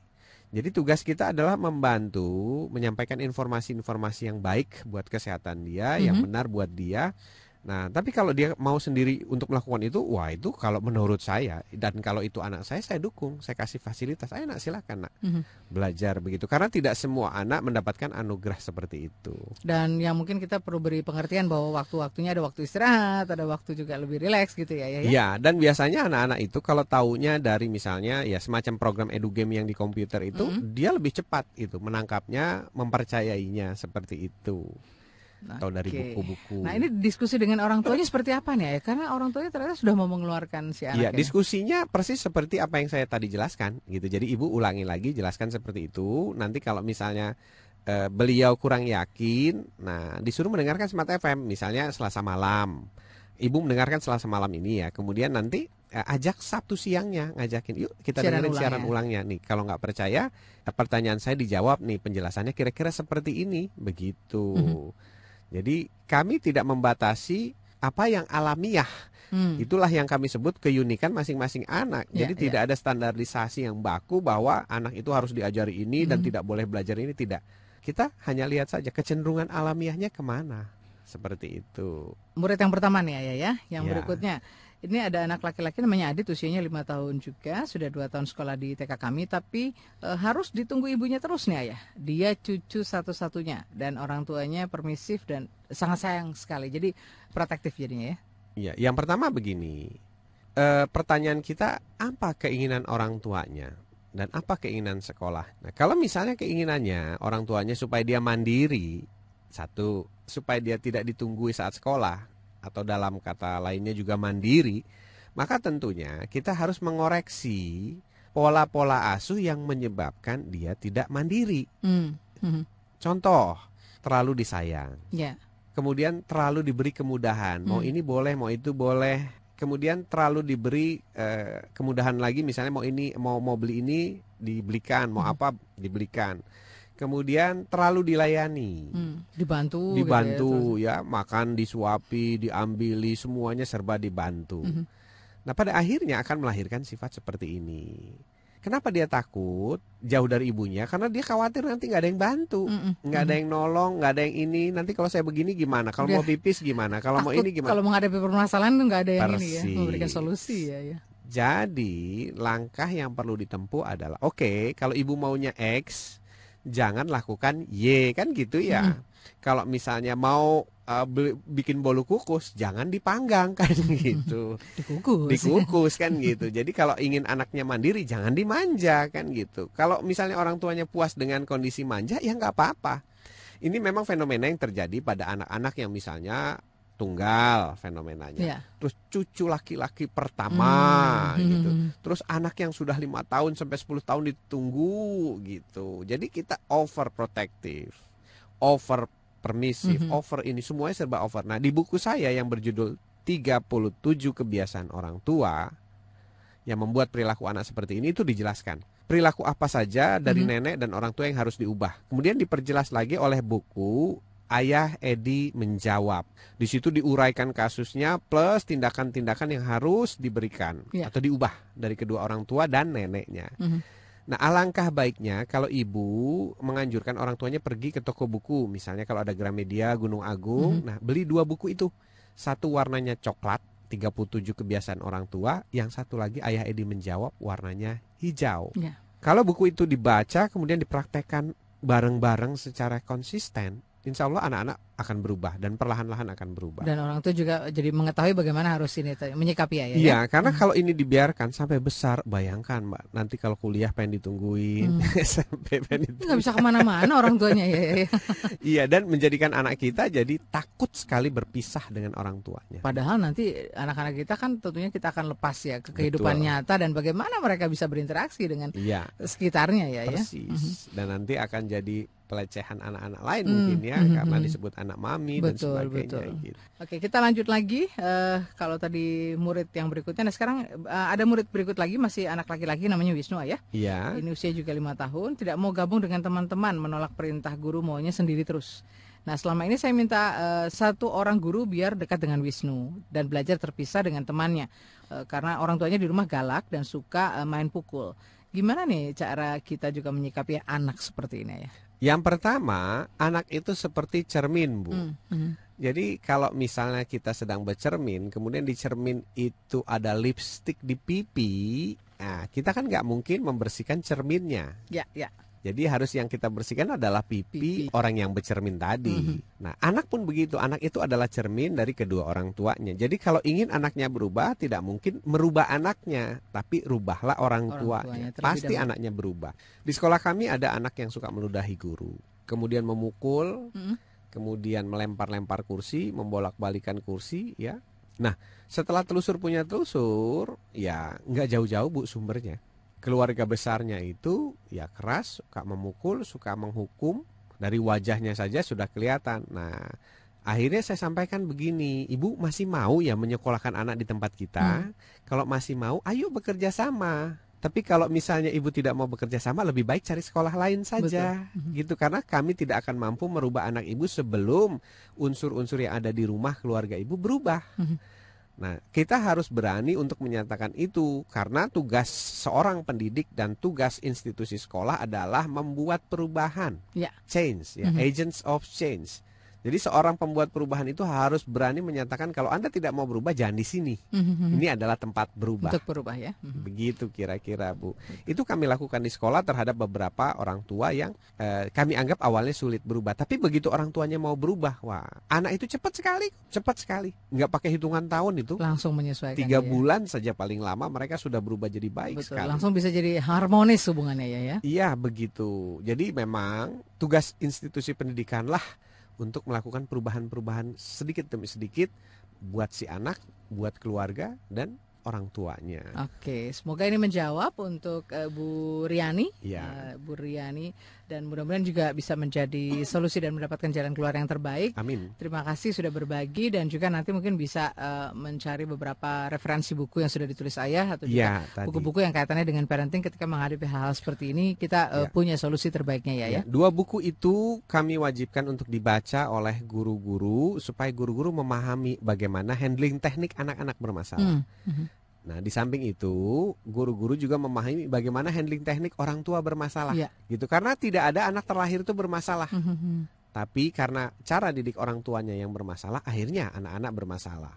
Jadi tugas kita adalah membantu menyampaikan informasi-informasi yang baik buat kesehatan dia, mm -hmm. yang mhm. benar buat dia Nah, tapi kalau dia mau sendiri untuk melakukan itu, wah itu kalau menurut saya dan kalau itu anak saya, saya dukung, saya kasih fasilitas, saya nak silakan nak mm-hmm. belajar begitu. Karena tidak semua anak mendapatkan anugerah seperti itu.
Dan yang mungkin kita perlu beri pengertian bahwa waktu-waktunya ada waktu istirahat, ada waktu juga lebih rileks gitu ya. Iya. Ya? ya, iya,
dan biasanya anak-anak itu kalau taunya dari misalnya ya semacam program edugame yang di komputer itu, mm-hmm. dia lebih cepat itu menangkapnya, mempercayainya seperti itu atau nah, dari buku-buku. Nah ini
diskusi dengan orang tuanya seperti apa nih ya? Karena orang tuanya ternyata sudah mau mengeluarkan si anak. Iya, ya.
diskusinya persis seperti apa yang saya tadi jelaskan gitu. Jadi ibu ulangi lagi, jelaskan seperti itu. Nanti kalau misalnya e, beliau kurang yakin, nah disuruh mendengarkan Smart FM, misalnya Selasa malam. Ibu mendengarkan Selasa malam ini ya. Kemudian nanti eh, ajak Sabtu siangnya ngajakin yuk kita siaran dengerin siaran ya. ulangnya nih kalau nggak percaya eh, pertanyaan saya dijawab nih penjelasannya kira-kira seperti ini begitu mm -hmm. Jadi kami tidak membatasi apa yang alamiah. Hmm. Itulah yang kami sebut keunikan masing-masing anak. Yeah, Jadi yeah. tidak ya. ada standarisasi yang baku bahwa anak itu harus diajari ini hmm. dan tidak boleh belajar ini tidak. Kita hanya lihat saja kecenderungan alamiahnya kemana seperti itu.
Murid yang pertama nih ayah ya, yang ya. berikutnya ini ada anak laki-laki namanya Adit usianya lima tahun juga, sudah dua tahun sekolah di TK kami, tapi e, harus ditunggu ibunya terus nih ayah. Dia cucu satu-satunya dan orang tuanya permisif dan sangat sayang sekali. Jadi protektif jadinya ya.
Iya, yang pertama begini. E, pertanyaan kita apa keinginan orang tuanya? dan apa keinginan sekolah. Nah, kalau misalnya keinginannya orang tuanya supaya dia mandiri, satu supaya dia tidak ditunggui saat sekolah atau dalam kata lainnya juga mandiri, maka tentunya kita harus mengoreksi pola-pola asuh yang menyebabkan dia tidak mandiri.
Mm. Mm.
Contoh, terlalu disayang. Yeah. Kemudian terlalu diberi kemudahan. Mm. Mau hmm. ini boleh, mau itu boleh. Kemudian terlalu diberi eh, kemudahan lagi misalnya mau ini mau mau beli ini dibelikan, mau mm. apa dibelikan kemudian terlalu dilayani
hmm, dibantu dibantu
gitu ya, ya makan disuapi diambili semuanya serba dibantu hmm. nah pada akhirnya akan melahirkan sifat seperti ini Kenapa dia takut jauh dari ibunya? Karena dia khawatir nanti nggak ada yang bantu, hmm, hmm. nggak mm -mm. ada hmm. yang nolong, nggak ada yang ini. Nanti kalau saya begini gimana? Kalau mau pipis gimana? Kalau mau ini gimana? Kalau menghadapi
permasalahan nggak ada yang Persis. ini ya, memberikan solusi ya. ya.
Jadi langkah yang perlu ditempuh adalah, oke, okay, kalau ibu maunya X, jangan lakukan Y kan gitu ya. Hmm. Kalau misalnya mau uh, bikin bolu kukus jangan dipanggang kan gitu.
Dikukus. Dikukus
kan gitu. Jadi kalau ingin anaknya mandiri jangan dimanja kan gitu. Kalau misalnya orang tuanya puas dengan kondisi manja ya nggak apa-apa. Ini memang fenomena yang terjadi pada anak-anak yang misalnya tunggal fenomenanya. Yeah. Terus cucu laki-laki pertama hmm. hmm gitu. Hmm. Terus anak yang sudah lima tahun sampai 10 tahun ditunggu gitu. Jadi kita overprotective, over permisif, mm -hmm. hmm. over ini semuanya serba over. Nah, di buku saya yang berjudul 37 kebiasaan orang tua yang membuat perilaku anak seperti ini itu dijelaskan. Perilaku apa saja dari mm -hmm. nenek dan orang tua yang harus diubah. Kemudian diperjelas lagi oleh buku ayah Edi menjawab. Di situ diuraikan kasusnya plus tindakan-tindakan yang harus diberikan ya. atau diubah dari kedua orang tua dan neneknya. Mm -hmm. Nah, alangkah baiknya kalau ibu menganjurkan orang tuanya pergi ke toko buku, misalnya kalau ada Gramedia Gunung Agung, mm -hmm. nah beli dua buku itu. Satu warnanya coklat, 37 kebiasaan orang tua, yang satu lagi Ayah Edi menjawab warnanya hijau. Ya. Kalau buku itu dibaca kemudian dipraktekkan bareng-bareng secara konsisten, insya Allah anak-anak akan berubah dan perlahan-lahan akan berubah.
Dan orang tua juga jadi mengetahui bagaimana harus ini menyikapi ya. ya. Iya, kan? karena
hmm. kalau ini dibiarkan sampai besar, bayangkan mbak, nanti kalau kuliah pengen ditungguin, hmm. sampai pengen ditungguin. Nggak bisa kemana-mana orang
tuanya ya. ya, ya.
Iya, dan menjadikan anak kita jadi takut sekali berpisah dengan orang tuanya.
Padahal nanti anak-anak kita kan tentunya kita akan lepas ya ke kehidupan Betul. nyata dan bagaimana mereka bisa berinteraksi dengan ya. sekitarnya ya. Persis.
Ya? Dan nanti akan jadi pelecehan anak-anak lain hmm, mungkin ya hmm, hmm karena hmm. disebut anak mami betul, dan sebagainya betul. gitu.
Oke, kita lanjut lagi uh, kalau tadi murid yang berikutnya nah sekarang uh, ada murid berikut lagi masih anak laki-laki namanya Wisnu ya.
Iya. Ini
usia juga lima tahun, tidak mau gabung dengan teman-teman, menolak perintah guru maunya sendiri terus. Nah, selama ini saya minta uh, satu orang guru biar dekat dengan Wisnu dan belajar terpisah dengan temannya uh, karena orang tuanya di rumah galak dan suka uh, main pukul. Gimana nih cara kita juga menyikapi anak seperti ini ya?
Yang pertama, anak itu seperti cermin, Bu. Mm -hmm. Jadi kalau misalnya kita sedang bercermin, kemudian di cermin itu ada lipstick di pipi, nah kita kan nggak mungkin membersihkan cerminnya. Ya, yeah, ya. Yeah. Jadi harus yang kita bersihkan adalah pipi, pipi. orang yang bercermin tadi. Mm -hmm. Nah, anak pun begitu. Anak itu adalah cermin dari kedua orang tuanya. Jadi kalau ingin anaknya berubah, tidak mungkin merubah anaknya, tapi rubahlah orang, orang tuanya. tuanya Pasti dalam. anaknya berubah. Di sekolah kami ada anak yang suka meludahi guru, kemudian memukul, mm -hmm. kemudian melempar-lempar kursi, membolak-balikan kursi, ya. Nah, setelah telusur punya telusur, ya nggak jauh-jauh bu sumbernya keluarga besarnya itu ya keras, suka memukul, suka menghukum. Dari wajahnya saja sudah kelihatan. Nah, akhirnya saya sampaikan begini, ibu masih mau ya menyekolahkan anak di tempat kita? Hmm. Kalau masih mau, ayo bekerja sama. Tapi kalau misalnya ibu tidak mau bekerja sama, lebih baik cari sekolah lain saja, Betul. Hmm. gitu. Karena kami tidak akan mampu merubah anak ibu sebelum unsur-unsur yang ada di rumah keluarga ibu berubah. Hmm. Nah, kita harus berani untuk menyatakan itu karena tugas seorang pendidik dan tugas institusi sekolah adalah membuat perubahan, ya. change, ya, mm -hmm. agents of change. Jadi seorang pembuat perubahan itu harus berani menyatakan kalau Anda tidak mau berubah jangan di sini. Mm-hmm. Ini adalah tempat berubah. Untuk berubah ya. Mm-hmm. Begitu kira-kira Bu. Mm-hmm. Itu kami lakukan di sekolah terhadap beberapa orang tua yang eh, kami anggap awalnya sulit berubah. Tapi begitu orang tuanya mau berubah, wah anak itu cepat sekali, cepat sekali. Enggak pakai hitungan tahun itu. Langsung menyesuaikan. Tiga ya. bulan saja paling lama mereka sudah berubah jadi baik Betul. sekali. Langsung
bisa jadi harmonis hubungannya ya ya.
Iya begitu. Jadi memang tugas institusi pendidikan lah untuk melakukan perubahan-perubahan sedikit demi sedikit buat si anak, buat keluarga dan orang tuanya.
Oke, semoga ini menjawab untuk uh, Bu Riani. Ya. Uh, Bu Riani dan mudah-mudahan juga bisa menjadi solusi dan mendapatkan jalan keluar yang terbaik. Amin. Terima kasih sudah berbagi dan juga nanti mungkin bisa uh, mencari beberapa referensi buku yang sudah ditulis ayah atau juga buku ya, buku-buku yang kaitannya dengan parenting ketika menghadapi hal-hal seperti ini kita uh, ya. punya solusi terbaiknya ya, ya. ya.
Dua buku itu kami wajibkan untuk dibaca oleh guru-guru supaya guru-guru memahami bagaimana handling teknik anak-anak bermasalah.
Hmm. hmm.
Nah, di samping itu, guru-guru juga memahami bagaimana handling teknik orang tua bermasalah, ya. gitu. Karena tidak ada anak terlahir itu bermasalah, mm -hmm. tapi karena cara didik orang tuanya yang bermasalah, akhirnya anak-anak bermasalah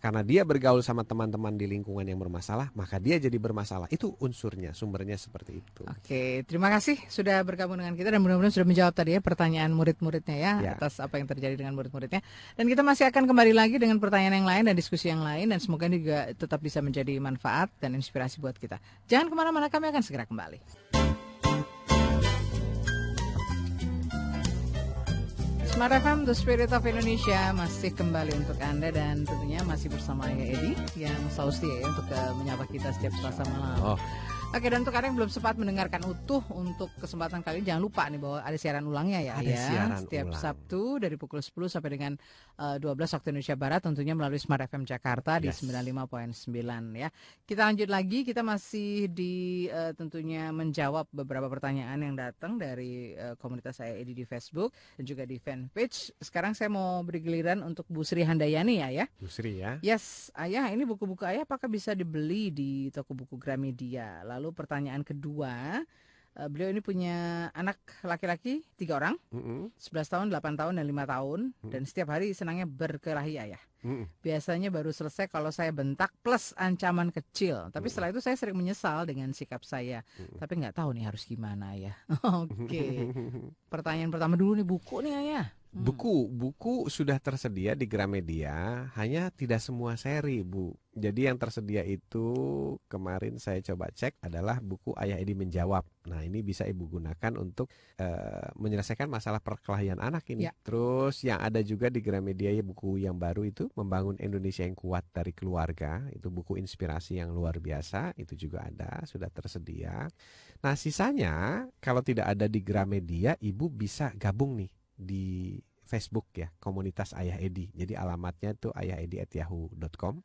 karena dia bergaul sama teman-teman di lingkungan yang bermasalah, maka dia jadi bermasalah. Itu unsurnya, sumbernya seperti itu.
Oke, terima kasih sudah bergabung dengan kita dan mudah-mudahan sudah menjawab tadi ya pertanyaan murid-muridnya ya, ya atas apa yang terjadi dengan murid-muridnya. Dan kita masih akan kembali lagi dengan pertanyaan yang lain dan diskusi yang lain dan semoga ini juga tetap bisa menjadi manfaat dan inspirasi buat kita. Jangan kemana-mana, kami akan segera kembali. Smart FM The Spirit of Indonesia masih kembali untuk Anda dan tentunya masih bersama ya Edi yang setia ya untuk uh, menyapa kita setiap Selasa malam. Oh. Oke dan untuk kalian yang belum sempat mendengarkan utuh untuk kesempatan kali ini jangan lupa nih bahwa ada siaran ulangnya ya ada ya siaran setiap ulang. Sabtu dari pukul 10 sampai dengan 12 eh, waktu Indonesia Barat tentunya melalui Smart FM Jakarta di yes. 95.9 ya. Kita lanjut lagi, kita masih di uh, tentunya menjawab beberapa pertanyaan yang datang dari uh, komunitas saya Edi di Facebook dan juga di fanpage. Sekarang saya mau beri giliran untuk Bu Sri Handayani ya ya. Bu Sri ya. Yes, Ayah, ini buku-buku Ayah apakah bisa dibeli di toko buku Gramedia? Lalu pertanyaan kedua, Eh, beliau ini punya anak laki-laki tiga orang, mm-hmm. 11 tahun, 8 tahun, dan lima tahun. Mm-hmm. Dan setiap hari senangnya berkelahi ayah. Mm-hmm. Biasanya baru selesai kalau saya bentak plus ancaman kecil. Tapi mm-hmm. setelah itu saya sering menyesal dengan sikap saya. Mm-hmm. Tapi nggak tahu nih harus gimana ya. Oke. Okay. Pertanyaan pertama
dulu nih buku nih ayah. Hmm. Buku, buku sudah tersedia di Gramedia, hanya tidak semua seri, Bu. Jadi yang tersedia itu kemarin saya coba cek adalah buku Ayah Edi Menjawab. Nah, ini bisa Ibu gunakan untuk uh, menyelesaikan masalah perkelahian anak ini. Ya. Terus yang ada juga di Gramedia ya buku yang baru itu Membangun Indonesia yang Kuat dari Keluarga, itu buku inspirasi yang luar biasa, itu juga ada, sudah tersedia. Nah, sisanya kalau tidak ada di Gramedia, Ibu bisa gabung nih di Facebook ya komunitas Ayah Edi. Jadi alamatnya tuh ayahedi@yahoo.com.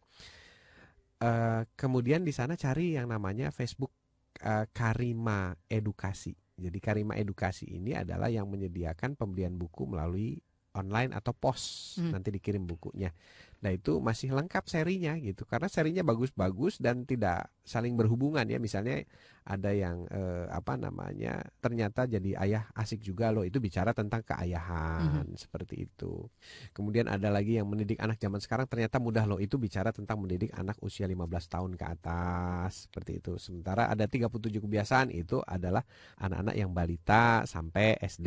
Uh, eh, kemudian di sana cari yang namanya Facebook uh, Karima Edukasi. Jadi Karima Edukasi ini adalah yang menyediakan pembelian buku melalui online atau pos. Hmm. Nanti dikirim bukunya. Nah itu masih lengkap serinya gitu karena serinya bagus-bagus dan tidak saling berhubungan ya misalnya ada yang eh, apa namanya ternyata jadi ayah asik juga loh itu bicara tentang keayahan mm-hmm. seperti itu. Kemudian ada lagi yang mendidik anak zaman sekarang ternyata mudah loh itu bicara tentang mendidik anak usia 15 tahun ke atas seperti itu. Sementara ada 37 kebiasaan itu adalah anak-anak yang balita sampai SD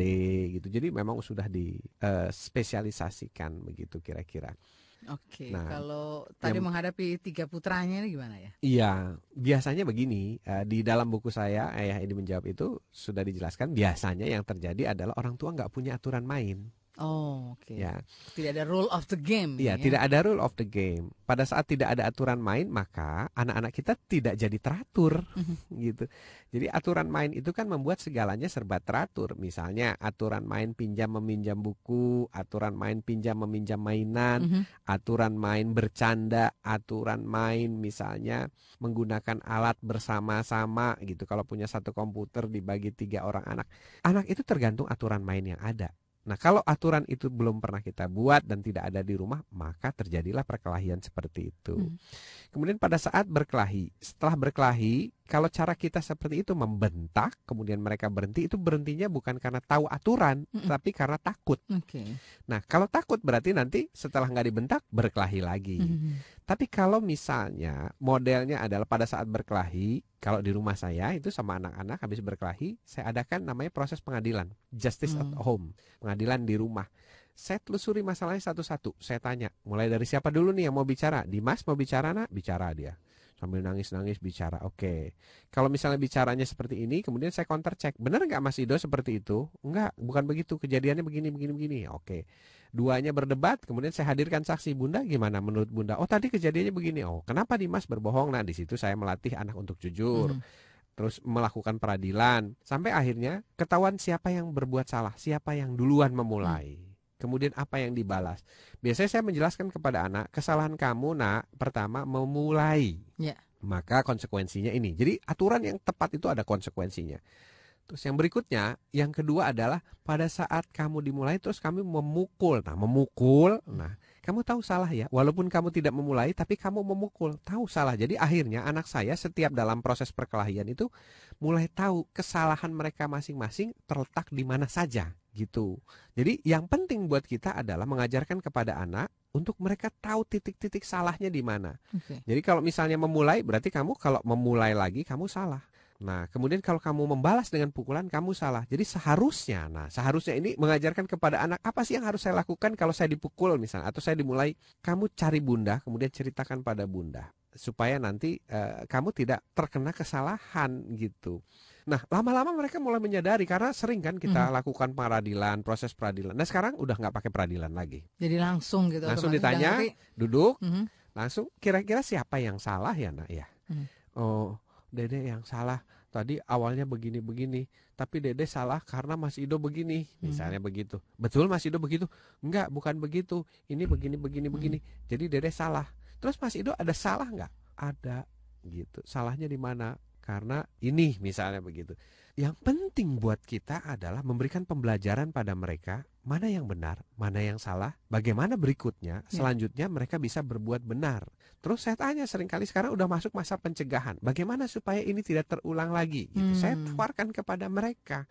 gitu. Jadi memang sudah dispesialisasikan eh, begitu kira-kira.
Oke. Okay. Nah, kalau tadi yang, menghadapi tiga putranya ini gimana ya?
Iya, biasanya begini. Uh, di dalam buku saya ayah ini menjawab itu sudah dijelaskan. Biasanya yang terjadi adalah orang tua nggak punya aturan main.
Oh, oke. Okay. Ya. Tidak ada rule of the game. Iya, ya. tidak ada
rule of the game. Pada saat tidak ada aturan main, maka anak-anak kita tidak jadi teratur, mhm. gitu. Jadi aturan main itu kan membuat segalanya serba teratur. Misalnya aturan main pinjam meminjam buku, aturan main pinjam meminjam mainan, mhm. aturan main bercanda, aturan main misalnya menggunakan alat bersama-sama, gitu. Kalau punya satu komputer dibagi tiga orang anak, anak itu tergantung aturan main yang ada. Nah, kalau aturan itu belum pernah kita buat dan tidak ada di rumah, maka terjadilah perkelahian seperti itu. Hmm. Kemudian pada saat berkelahi, setelah berkelahi kalau cara kita seperti itu membentak, kemudian mereka berhenti itu berhentinya bukan karena tahu aturan, mm -mm. tapi karena takut. Okay. Nah, kalau takut berarti nanti setelah nggak dibentak berkelahi lagi. Mm -hmm. Tapi kalau misalnya modelnya adalah pada saat berkelahi, kalau di rumah saya itu sama anak-anak habis berkelahi, saya adakan namanya proses pengadilan, justice mm. at home, pengadilan di rumah saya telusuri masalahnya satu-satu. Saya tanya, mulai dari siapa dulu nih yang mau bicara? Dimas mau bicara nak? Bicara dia sambil nangis-nangis bicara. Oke. Okay. Kalau misalnya bicaranya seperti ini, kemudian saya counter check. Benar nggak Mas Ido seperti itu? Enggak, bukan begitu. Kejadiannya begini, begini, begini. Oke. Okay. Duanya berdebat, kemudian saya hadirkan saksi Bunda gimana menurut Bunda? Oh, tadi kejadiannya begini. Oh, kenapa nih Mas berbohong? Nah, di situ saya melatih anak untuk jujur. -hmm. Terus melakukan peradilan sampai akhirnya ketahuan siapa yang berbuat salah, siapa yang duluan memulai. -hmm. Kemudian apa yang dibalas? Biasanya saya menjelaskan kepada anak, kesalahan kamu nak pertama memulai. Ya. Maka konsekuensinya ini. Jadi aturan yang tepat itu ada konsekuensinya. Terus yang berikutnya, yang kedua adalah pada saat kamu dimulai terus kami memukul. Nah, memukul, nah kamu tahu salah ya, walaupun kamu tidak memulai, tapi kamu memukul, tahu salah. Jadi akhirnya anak saya setiap dalam proses perkelahian itu mulai tahu kesalahan mereka masing-masing terletak di mana saja gitu. Jadi yang penting buat kita adalah mengajarkan kepada anak untuk mereka tahu titik-titik salahnya di mana. Okay. Jadi kalau misalnya memulai berarti kamu kalau memulai lagi kamu salah. Nah, kemudian kalau kamu membalas dengan pukulan, kamu salah. Jadi seharusnya, nah seharusnya ini mengajarkan kepada anak apa sih yang harus saya lakukan kalau saya dipukul misalnya, atau saya dimulai, kamu cari bunda, kemudian ceritakan pada bunda supaya nanti uh, kamu tidak terkena kesalahan gitu. Nah, lama-lama mereka mulai menyadari karena sering kan kita hmm. lakukan peradilan, proses peradilan. Nah, sekarang udah nggak pakai peradilan lagi.
Jadi langsung gitu. Langsung ditanya,
duduk, hmm. langsung kira-kira siapa yang salah ya nak ya. Hmm. Oh, Dede yang salah tadi awalnya begini-begini tapi Dede salah karena Mas Ido begini hmm. misalnya hmm. begitu betul Mas Ido begitu enggak bukan begitu ini begini begini hmm. begini jadi Dede salah terus Mas Ido ada salah enggak ada gitu salahnya di mana karena ini misalnya begitu yang penting buat kita adalah memberikan pembelajaran pada mereka mana yang benar, mana yang salah, bagaimana berikutnya, ya. selanjutnya mereka bisa berbuat benar. Terus saya tanya seringkali sekarang udah masuk masa pencegahan, bagaimana supaya ini tidak terulang lagi? Gitu. Hmm. Saya tawarkan kepada mereka.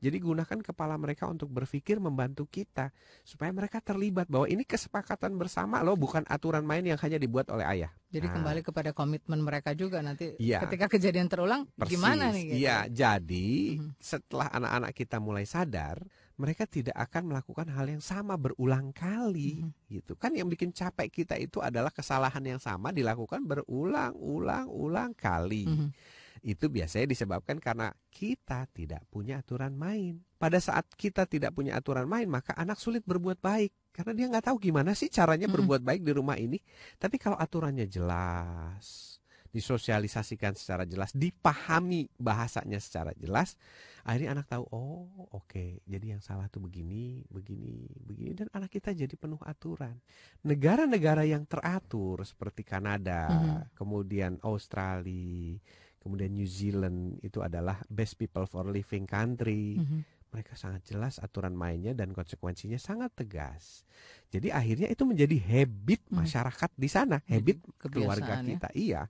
Jadi gunakan kepala mereka untuk berpikir membantu kita supaya mereka terlibat bahwa ini kesepakatan bersama loh, bukan aturan main yang hanya dibuat oleh ayah. Jadi nah. kembali
kepada komitmen mereka juga nanti ya. ketika kejadian terulang Persis. gimana nih? Gitu? Iya,
gitu? jadi -hmm. setelah anak-anak kita mulai sadar mereka tidak akan melakukan hal yang sama berulang kali mm-hmm. gitu kan yang bikin capek kita itu adalah kesalahan yang sama dilakukan berulang-ulang-ulang kali mm-hmm. itu biasanya disebabkan karena kita tidak punya aturan main pada saat kita tidak punya aturan main maka anak sulit berbuat baik karena dia nggak tahu gimana sih caranya mm-hmm. berbuat baik di rumah ini tapi kalau aturannya jelas disosialisasikan secara jelas, dipahami bahasanya secara jelas, akhirnya anak tahu oh oke, okay, jadi yang salah tuh begini, begini, begini dan anak kita jadi penuh aturan. Negara-negara yang teratur seperti Kanada, mm -hmm. kemudian Australia, kemudian New Zealand itu adalah best people for living country. Mm -hmm mereka sangat jelas aturan mainnya dan konsekuensinya sangat tegas. Jadi akhirnya itu menjadi habit mm-hmm. masyarakat di sana, habit keluarga ya. kita. Ya? Iya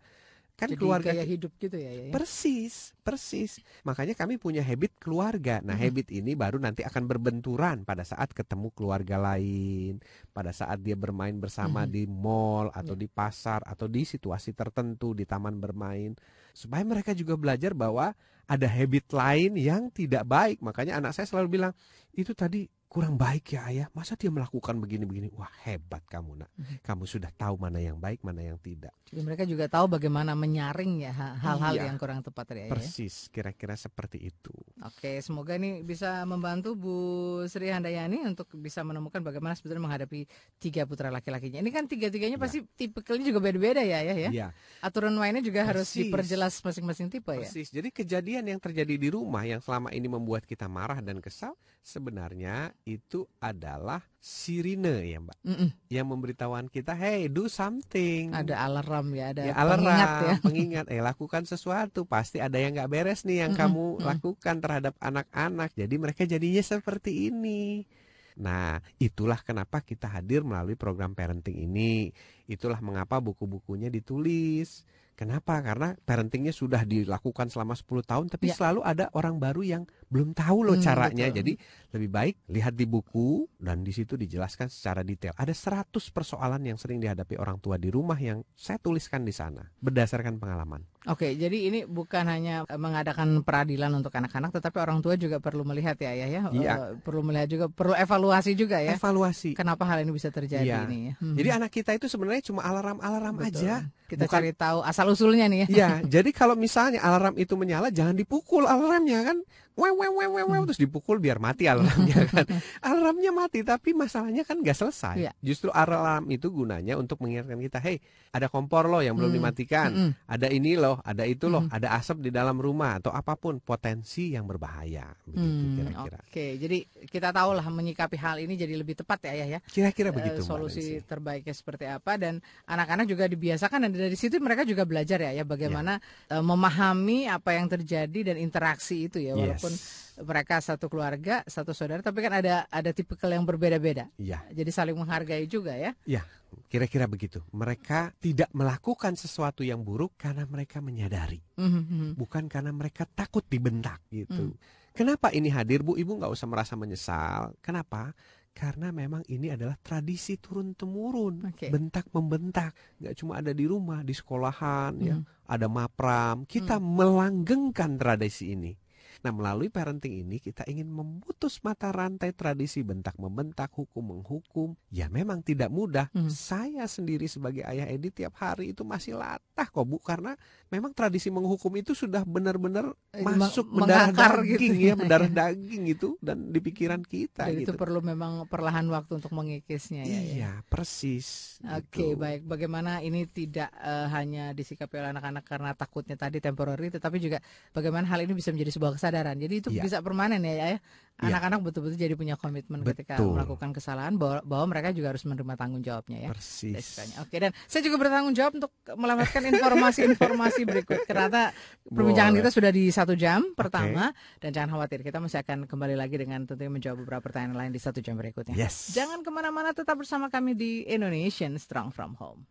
kan Jadi keluarga gaya
hidup gitu ya, ya, ya,
persis persis makanya kami punya habit keluarga nah hmm. habit ini baru nanti akan berbenturan pada saat ketemu keluarga lain pada saat dia bermain bersama hmm. di mall atau ya. di pasar atau di situasi tertentu di taman bermain supaya mereka juga belajar bahwa ada habit lain yang tidak baik makanya anak saya selalu bilang itu tadi kurang baik ya ayah. Masa dia melakukan begini-begini? Wah hebat kamu nak. Mhm. Kamu sudah tahu mana yang baik, mana yang tidak.
Jadi mereka juga tahu bagaimana menyaring ya hal-hal iya, yang kurang
tepat ya Persis, kira-kira seperti itu.
Oke, semoga ini bisa membantu Bu Sri Handayani untuk bisa menemukan bagaimana sebetulnya menghadapi tiga putra laki-lakinya. Ini kan tiga-tiganya ya. pasti tipikalnya juga beda-beda ya ayah ya. ya. Aturan mainnya juga Persis. harus diperjelas masing-masing tipe Persis. ya.
Persis. Jadi kejadian yang terjadi di rumah yang selama ini membuat kita marah dan kesal sebenarnya itu adalah sirine ya mbak mm -mm. yang memberitahuan kita hey do something ada alarm ya ada ya, alarm pengingat, ya. pengingat eh lakukan sesuatu pasti ada yang nggak beres nih yang mm -mm. kamu mm -mm. lakukan terhadap anak-anak jadi mereka jadinya seperti ini Nah, itulah kenapa kita hadir melalui program parenting ini. Itulah mengapa buku-bukunya ditulis Kenapa? Karena parentingnya sudah dilakukan selama 10 tahun, tapi ya. selalu ada orang baru yang belum tahu loh hmm, caranya. Betul. Jadi lebih baik lihat di buku dan di situ dijelaskan secara detail. Ada 100 persoalan yang sering dihadapi orang tua di rumah yang saya tuliskan di sana berdasarkan pengalaman.
Oke, jadi ini bukan hanya eh, mengadakan peradilan untuk anak-anak, tetapi orang tua juga perlu melihat ya, ayah ya, ya. perlu melihat juga, perlu evaluasi juga ya. Evaluasi. Kenapa hal ini bisa terjadi ya. ini? Ya. Hmm. Jadi anak kita itu sebenarnya cuma
alarm-alarm aja. Kita bukan, cari tahu asal usulnya nih ya. Iya, jadi kalau misalnya alarm itu menyala, jangan dipukul alarmnya kan, wew wew wew wew, hmm. terus dipukul biar mati alarmnya kan. alarmnya mati tapi masalahnya kan gak selesai. Yeah. Justru alarm itu gunanya untuk mengingatkan kita, "Hey, ada kompor loh yang belum mm. dimatikan. Mm. Ada ini loh, ada itu loh, mm. ada asap di dalam rumah atau apapun potensi yang berbahaya." Begitu hmm, kira
Oke, okay. jadi kita tahu lah menyikapi hal ini jadi lebih tepat ya, Ayah ya. Kira-kira eh, begitu. Uh, solusi terbaiknya seperti apa dan anak-anak juga dibiasakan dan dari situ mereka juga belajar ya, ya bagaimana yeah. memahami apa yang terjadi dan interaksi itu ya walaupun yes walaupun mereka satu keluarga, satu saudara, tapi kan ada ada tipikal yang berbeda-beda. Iya. Jadi saling menghargai juga ya.
Iya, kira-kira begitu. Mereka tidak melakukan sesuatu yang buruk karena mereka menyadari,
mm-hmm.
bukan karena mereka takut dibentak gitu. Mm. Kenapa ini hadir Bu? Ibu nggak usah merasa menyesal. Kenapa? Karena memang ini adalah tradisi turun temurun, okay. bentak membentak, nggak cuma ada di rumah, di sekolahan, mm. ya mhm. ada mapram. Kita mm. melanggengkan tradisi ini Nah, melalui parenting ini kita ingin memutus mata rantai tradisi bentak membentak, hukum menghukum. Ya memang tidak mudah. Hmm. Saya sendiri sebagai ayah Edi tiap hari itu masih latah kok Bu karena memang tradisi menghukum itu sudah benar-benar eh, masuk mendarah gitu ya, ya, mendarah daging gitu dan di pikiran kita Jadi gitu. itu
perlu memang perlahan waktu untuk mengikisnya ya. ya. Iya, ya.
persis. Oke, okay, gitu.
baik. Bagaimana ini tidak uh, hanya disikapi oleh anak-anak karena takutnya tadi temporary tetapi juga bagaimana hal ini bisa menjadi sebuah kesan kesadaran. Jadi itu ya. bisa permanen ya ya. ya. Iya. Anak-anak betul-betul jadi punya komitmen betul. ketika melakukan kesalahan bahwa, bahwa mereka juga harus menerima tanggung jawabnya ya. Persis. Oke dan saya juga bertanggung jawab untuk melewatkan informasi-informasi berikut ternyata perbincangan kita sudah di satu jam pertama okay. dan jangan khawatir kita masih akan kembali lagi dengan tentunya menjawab beberapa pertanyaan lain di satu jam berikutnya. Yes. Jangan kemana-mana tetap bersama kami di Indonesian Strong from Home.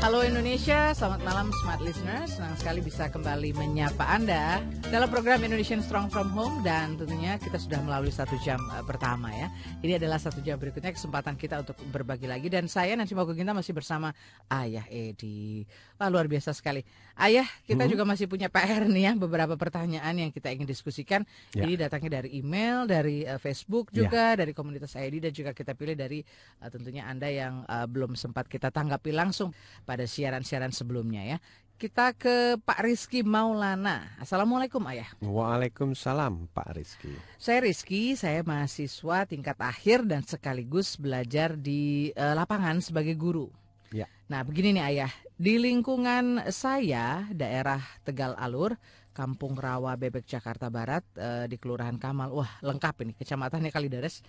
Halo Indonesia, selamat malam smart listeners. Senang sekali bisa kembali menyapa Anda dalam program Indonesian Strong From Home dan tentunya kita sudah melalui satu jam uh, pertama ya. Ini adalah satu jam berikutnya kesempatan kita untuk berbagi lagi dan saya Nancy Mokoginta masih bersama Ayah Edi. Wah luar biasa sekali. Ayah, kita hmm. juga masih punya PR nih ya beberapa pertanyaan yang kita ingin diskusikan. Yeah. Jadi datangnya dari email, dari uh, Facebook ya. juga, yeah. dari komunitas ID dan juga kita pilih dari uh, tentunya Anda yang uh, belum sempat kita tanggapi langsung pada siaran-siaran sebelumnya ya. Kita ke Pak Rizky Maulana. Assalamualaikum Ayah.
Waalaikumsalam Pak Rizky.
Saya Rizky, saya mahasiswa tingkat akhir dan sekaligus belajar di uh, lapangan sebagai guru. Ya. Nah begini nih Ayah, di lingkungan saya, daerah Tegal Alur, Kampung Rawa Bebek Jakarta Barat eh, di Kelurahan Kamal. Wah, lengkap ini kecamatannya Kalideres.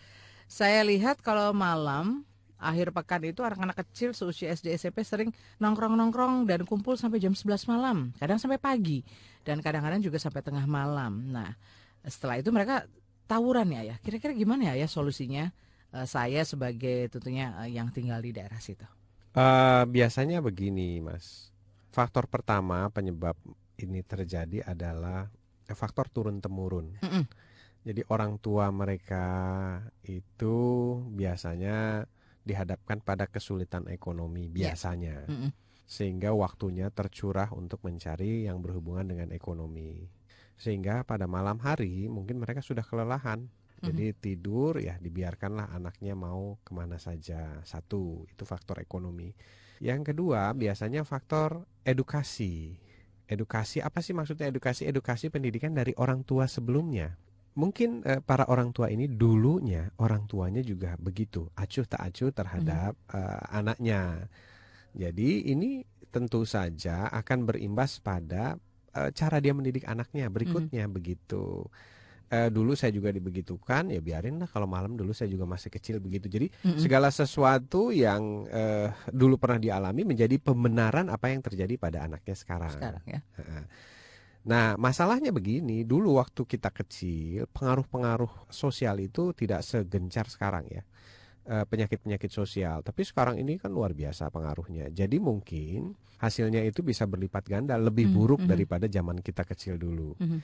Saya lihat kalau malam akhir pekan itu anak-anak kecil seusia SD SMP sering nongkrong-nongkrong dan kumpul sampai jam 11 malam, kadang sampai pagi dan kadang-kadang juga sampai tengah malam. Nah, setelah itu mereka tawuran ya ya. Kira-kira gimana ya ya solusinya? Eh, saya sebagai tentunya eh, yang tinggal di daerah situ.
Uh, biasanya begini, Mas. Faktor pertama penyebab ini terjadi adalah eh, faktor turun temurun. Mm -mm. Jadi orang tua mereka itu biasanya dihadapkan pada kesulitan ekonomi iya. biasanya. Mm -mm. Sehingga waktunya tercurah untuk mencari yang berhubungan dengan ekonomi. Sehingga pada malam hari mungkin mereka sudah kelelahan jadi mm-hmm. tidur ya dibiarkanlah anaknya mau kemana saja. Satu, itu faktor ekonomi. Yang kedua, biasanya faktor edukasi. Edukasi apa sih maksudnya edukasi? Edukasi pendidikan dari orang tua sebelumnya. Mungkin eh, para orang tua ini dulunya orang tuanya juga begitu acuh tak acuh terhadap mm -hmm. eh, anaknya. Jadi ini tentu saja akan berimbas pada eh, cara dia mendidik anaknya berikutnya mm -hmm. begitu eh, dulu saya juga dibegitukan ya biarin lah kalau malam dulu saya juga masih kecil begitu jadi mm-hmm. segala sesuatu yang eh, dulu pernah dialami menjadi pembenaran apa yang terjadi pada anaknya sekarang sekarang ya Nah, masalahnya begini, dulu waktu kita kecil, pengaruh-pengaruh sosial itu tidak segencar sekarang ya. Eh, penyakit-penyakit sosial, tapi sekarang ini kan luar biasa pengaruhnya. Jadi mungkin hasilnya itu bisa berlipat ganda, lebih mm, buruk mm -hmm. daripada zaman kita kecil dulu. Mm -hmm.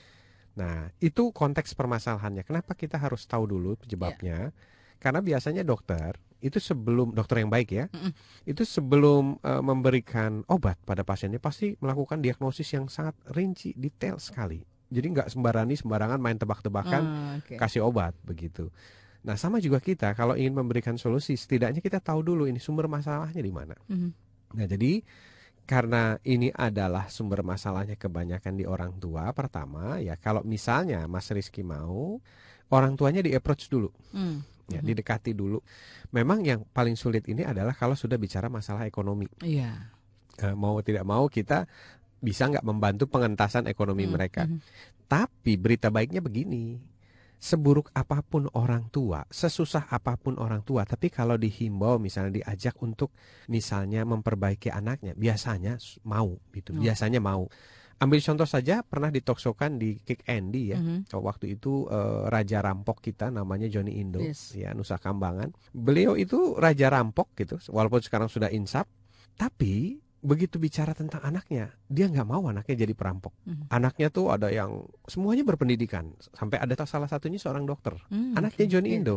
Nah, itu konteks permasalahannya. Kenapa kita harus tahu dulu penyebabnya? Yeah. Karena biasanya dokter itu sebelum dokter yang baik ya, mm -mm. itu sebelum uh, memberikan obat pada pasiennya pasti melakukan diagnosis yang sangat rinci, detail sekali. Jadi nggak sembarani sembarangan main tebak-tebakan mm, ah, okay. kasih obat begitu. Nah sama juga kita kalau ingin memberikan solusi, setidaknya kita tahu dulu ini sumber masalahnya di mana. Mm -hmm. Nah jadi karena ini adalah sumber masalahnya kebanyakan di orang tua pertama ya kalau misalnya Mas Rizky mau orang tuanya di approach dulu hmm. ya hmm. didekati dulu memang yang paling sulit ini adalah kalau sudah bicara masalah ekonomi yeah. Iya. mau tidak mau kita bisa nggak membantu pengentasan ekonomi hmm. mereka hmm. tapi berita baiknya begini seburuk apapun orang tua, sesusah apapun orang tua, tapi kalau dihimbau misalnya diajak untuk misalnya memperbaiki anaknya, biasanya mau gitu, oh. biasanya mau. Ambil contoh saja pernah ditoksokan di Kick Andy ya. Mm -hmm. Waktu itu e, raja rampok kita namanya Johnny Indo yes. ya Nusa Kambangan. Beliau itu raja rampok gitu walaupun sekarang sudah insap tapi begitu bicara tentang anaknya, dia nggak mau anaknya jadi perampok. Mm. Anaknya tuh ada yang semuanya berpendidikan, sampai ada salah satunya seorang dokter. Mm, anaknya okay. Johnny yeah. Indo.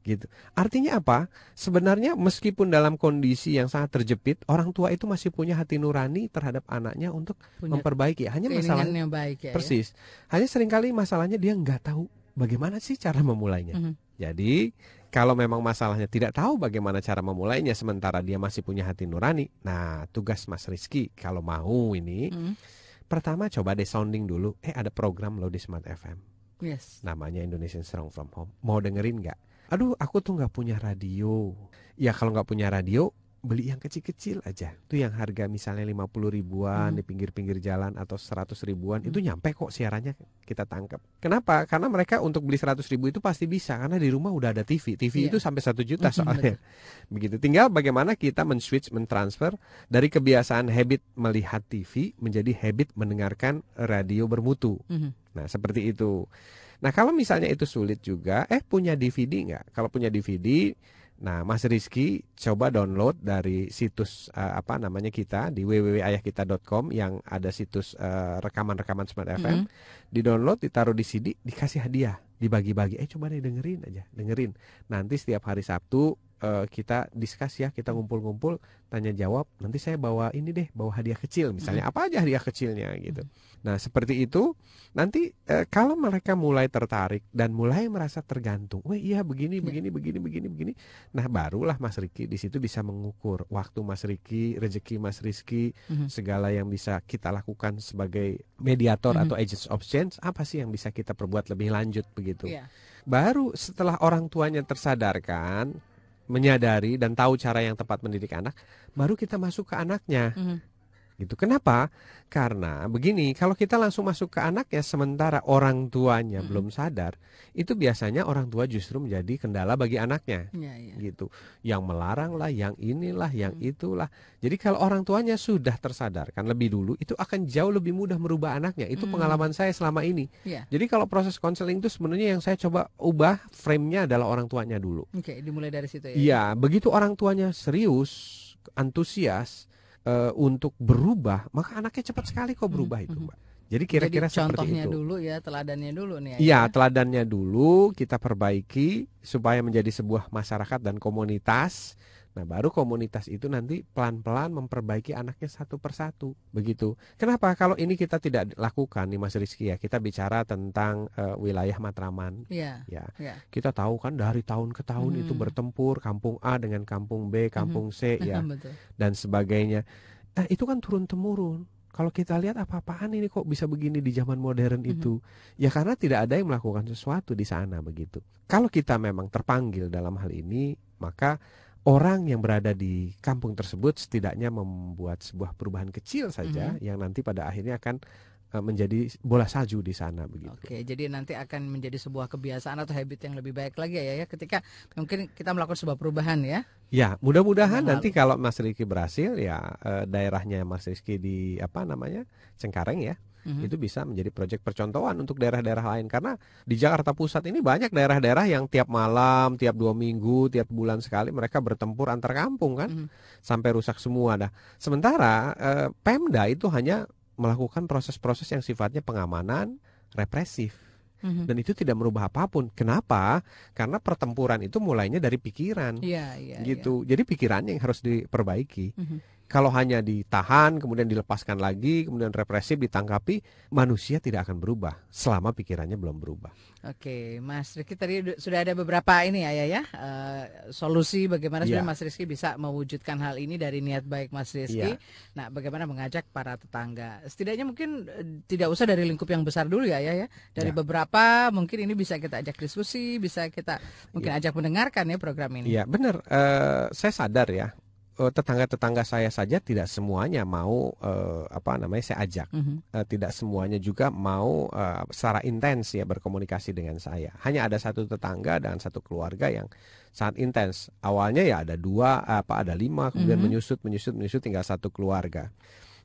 Gitu. Artinya apa? Sebenarnya meskipun dalam kondisi yang sangat terjepit, orang tua itu masih punya hati nurani terhadap anaknya untuk punya memperbaiki. Hanya masalahnya baik ya, ya, persis. Hanya seringkali masalahnya dia nggak tahu bagaimana sih cara memulainya. Mm -hmm. Jadi kalau memang masalahnya tidak tahu bagaimana cara memulainya sementara dia masih punya hati nurani. Nah, tugas Mas Rizky kalau mau ini mm. pertama coba deh sounding dulu. Eh ada program lo di Smart FM. Yes. Namanya Indonesian Strong From Home. Mau dengerin nggak? Aduh, aku tuh nggak punya radio. Ya kalau nggak punya radio, beli yang kecil-kecil aja. Itu yang harga misalnya 50 ribuan hmm. di pinggir-pinggir jalan atau 100 ribuan hmm. itu nyampe kok siarannya kita tangkap. Kenapa? Karena mereka untuk beli 100 ribu itu pasti bisa karena di rumah udah ada TV. TV yeah. itu sampai satu juta hmm, hmm, soalnya. Begitu. Tinggal bagaimana kita men-switch, mentransfer dari kebiasaan habit melihat TV menjadi habit mendengarkan radio bermutu. Hmm. Nah, seperti itu. Nah, kalau misalnya itu sulit juga, eh punya DVD nggak? Kalau punya DVD Nah, Mas Rizky coba download dari situs uh, apa namanya kita di www.ayahkita.com yang ada situs rekaman eh, rekaman-rekaman Smart FM. Mm -hmm. Di-download, ditaruh di CD, dikasih hadiah, dibagi-bagi. Eh coba deh dengerin aja, dengerin. Nanti setiap hari Sabtu uh, kita diskus ya, kita ngumpul-ngumpul, tanya jawab. Nanti saya bawa ini deh, bawa hadiah kecil misalnya. Hmm. Apa aja hadiah kecilnya gitu. Nah, seperti itu nanti uh, kalau mereka mulai tertarik dan mulai merasa tergantung. Wah, iya begini, ya. begini, begini, begini, begini. Nah, barulah Mas Riki di situ bisa mengukur waktu Mas Riki, rezeki Mas Rizki, hmm. segala yang bisa kita lakukan sebagai mediator hmm. atau agents of change, apa sih yang bisa kita perbuat lebih lanjut begitu. Yeah. Baru setelah orang tuanya tersadarkan, menyadari dan tahu cara yang tepat mendidik anak, baru kita masuk ke anaknya. Mm -hmm. Gitu. Kenapa? Karena begini, kalau kita langsung masuk ke anak ya sementara orang tuanya hmm. belum sadar, itu biasanya orang tua justru menjadi kendala bagi anaknya. Ya, ya. Gitu. Yang melarang lah, yang inilah, yang hmm. itulah. Jadi kalau orang tuanya sudah tersadarkan lebih dulu, itu akan jauh lebih mudah merubah anaknya. Itu hmm. pengalaman saya selama ini. Ya. Jadi kalau proses konseling itu sebenarnya yang saya coba ubah frame-nya adalah orang tuanya dulu. Oke, dimulai dari situ ya. Iya, begitu orang tuanya serius, antusias, uh, untuk berubah, maka anaknya cepat sekali kok hmm, berubah itu, hmm. Mbak. Jadi kira-kira Jadi, seperti contohnya itu.
dulu ya, teladannya dulu nih. Iya, ya.
teladannya dulu kita perbaiki supaya menjadi sebuah masyarakat dan komunitas Nah baru komunitas itu nanti pelan-pelan memperbaiki anaknya satu persatu begitu. Kenapa? Kalau ini kita tidak lakukan nih Mas Rizky ya kita bicara tentang uh, wilayah Matraman. Yeah. Ya. Yeah. Kita tahu kan dari tahun ke tahun hmm. itu bertempur kampung A dengan kampung B, mhm. kampung C ya dan sebagainya. Nah itu kan turun temurun kalau kita lihat apa-apaan ini kok bisa begini di zaman modern mhm. itu hmm ya karena tidak ada yang melakukan sesuatu di sana begitu kalau kita memang terpanggil dalam hal ini maka orang yang berada di kampung tersebut setidaknya membuat sebuah perubahan kecil saja mm -hmm. yang nanti pada akhirnya akan e, menjadi bola salju di sana begitu.
Oke, jadi nanti akan menjadi sebuah kebiasaan atau habit yang lebih baik lagi ya ya ketika mungkin kita melakukan sebuah perubahan ya.
Ya, mudah-mudahan nanti kalau Mas Rizky berhasil ya eh, daerahnya Mas Rizky di apa namanya Cengkareng ya hmm itu bisa menjadi proyek percontohan untuk daerah-daerah lain karena di Jakarta Pusat ini banyak daerah-daerah yang tiap malam, tiap dua minggu, tiap bulan sekali mereka bertempur antar kampung kan mm-hmm. sampai rusak semua dah. Sementara eh, Pemda itu hanya melakukan proses-proses yang sifatnya pengamanan represif. Mhm. Dan itu tidak merubah apapun. Kenapa? Karena pertempuran itu mulainya dari pikiran, yeah, yeah, gitu. Yeah. Jadi pikiran yang harus diperbaiki. Mm-hmm kalau hanya ditahan, kemudian dilepaskan lagi, kemudian represif ditangkapi, manusia tidak akan berubah selama pikirannya belum berubah.
Oke, Mas Rizky tadi sudah ada beberapa ini ya ya, ya uh, solusi bagaimana ya. Mas Rizky bisa mewujudkan hal ini dari niat baik Mas Rizky. Ya. Nah, bagaimana mengajak para tetangga? Setidaknya mungkin eh, tidak usah dari lingkup yang besar dulu ya ya ya. Dari ya. beberapa mungkin ini bisa kita ajak diskusi, bisa kita mungkin ya. ajak mendengarkan ya program ini.
Iya, benar. Uh, saya sadar ya Eh, tetangga-tetangga saya saja tidak semuanya mau uh, apa namanya saya ajak, mm -hmm. uh, tidak semuanya juga mau uh, secara intens ya berkomunikasi dengan saya. Hanya ada satu tetangga dan satu keluarga yang sangat intens. Awalnya ya ada dua, apa ada lima, kemudian mm -hmm. menyusut, menyusut, menyusut, tinggal satu keluarga.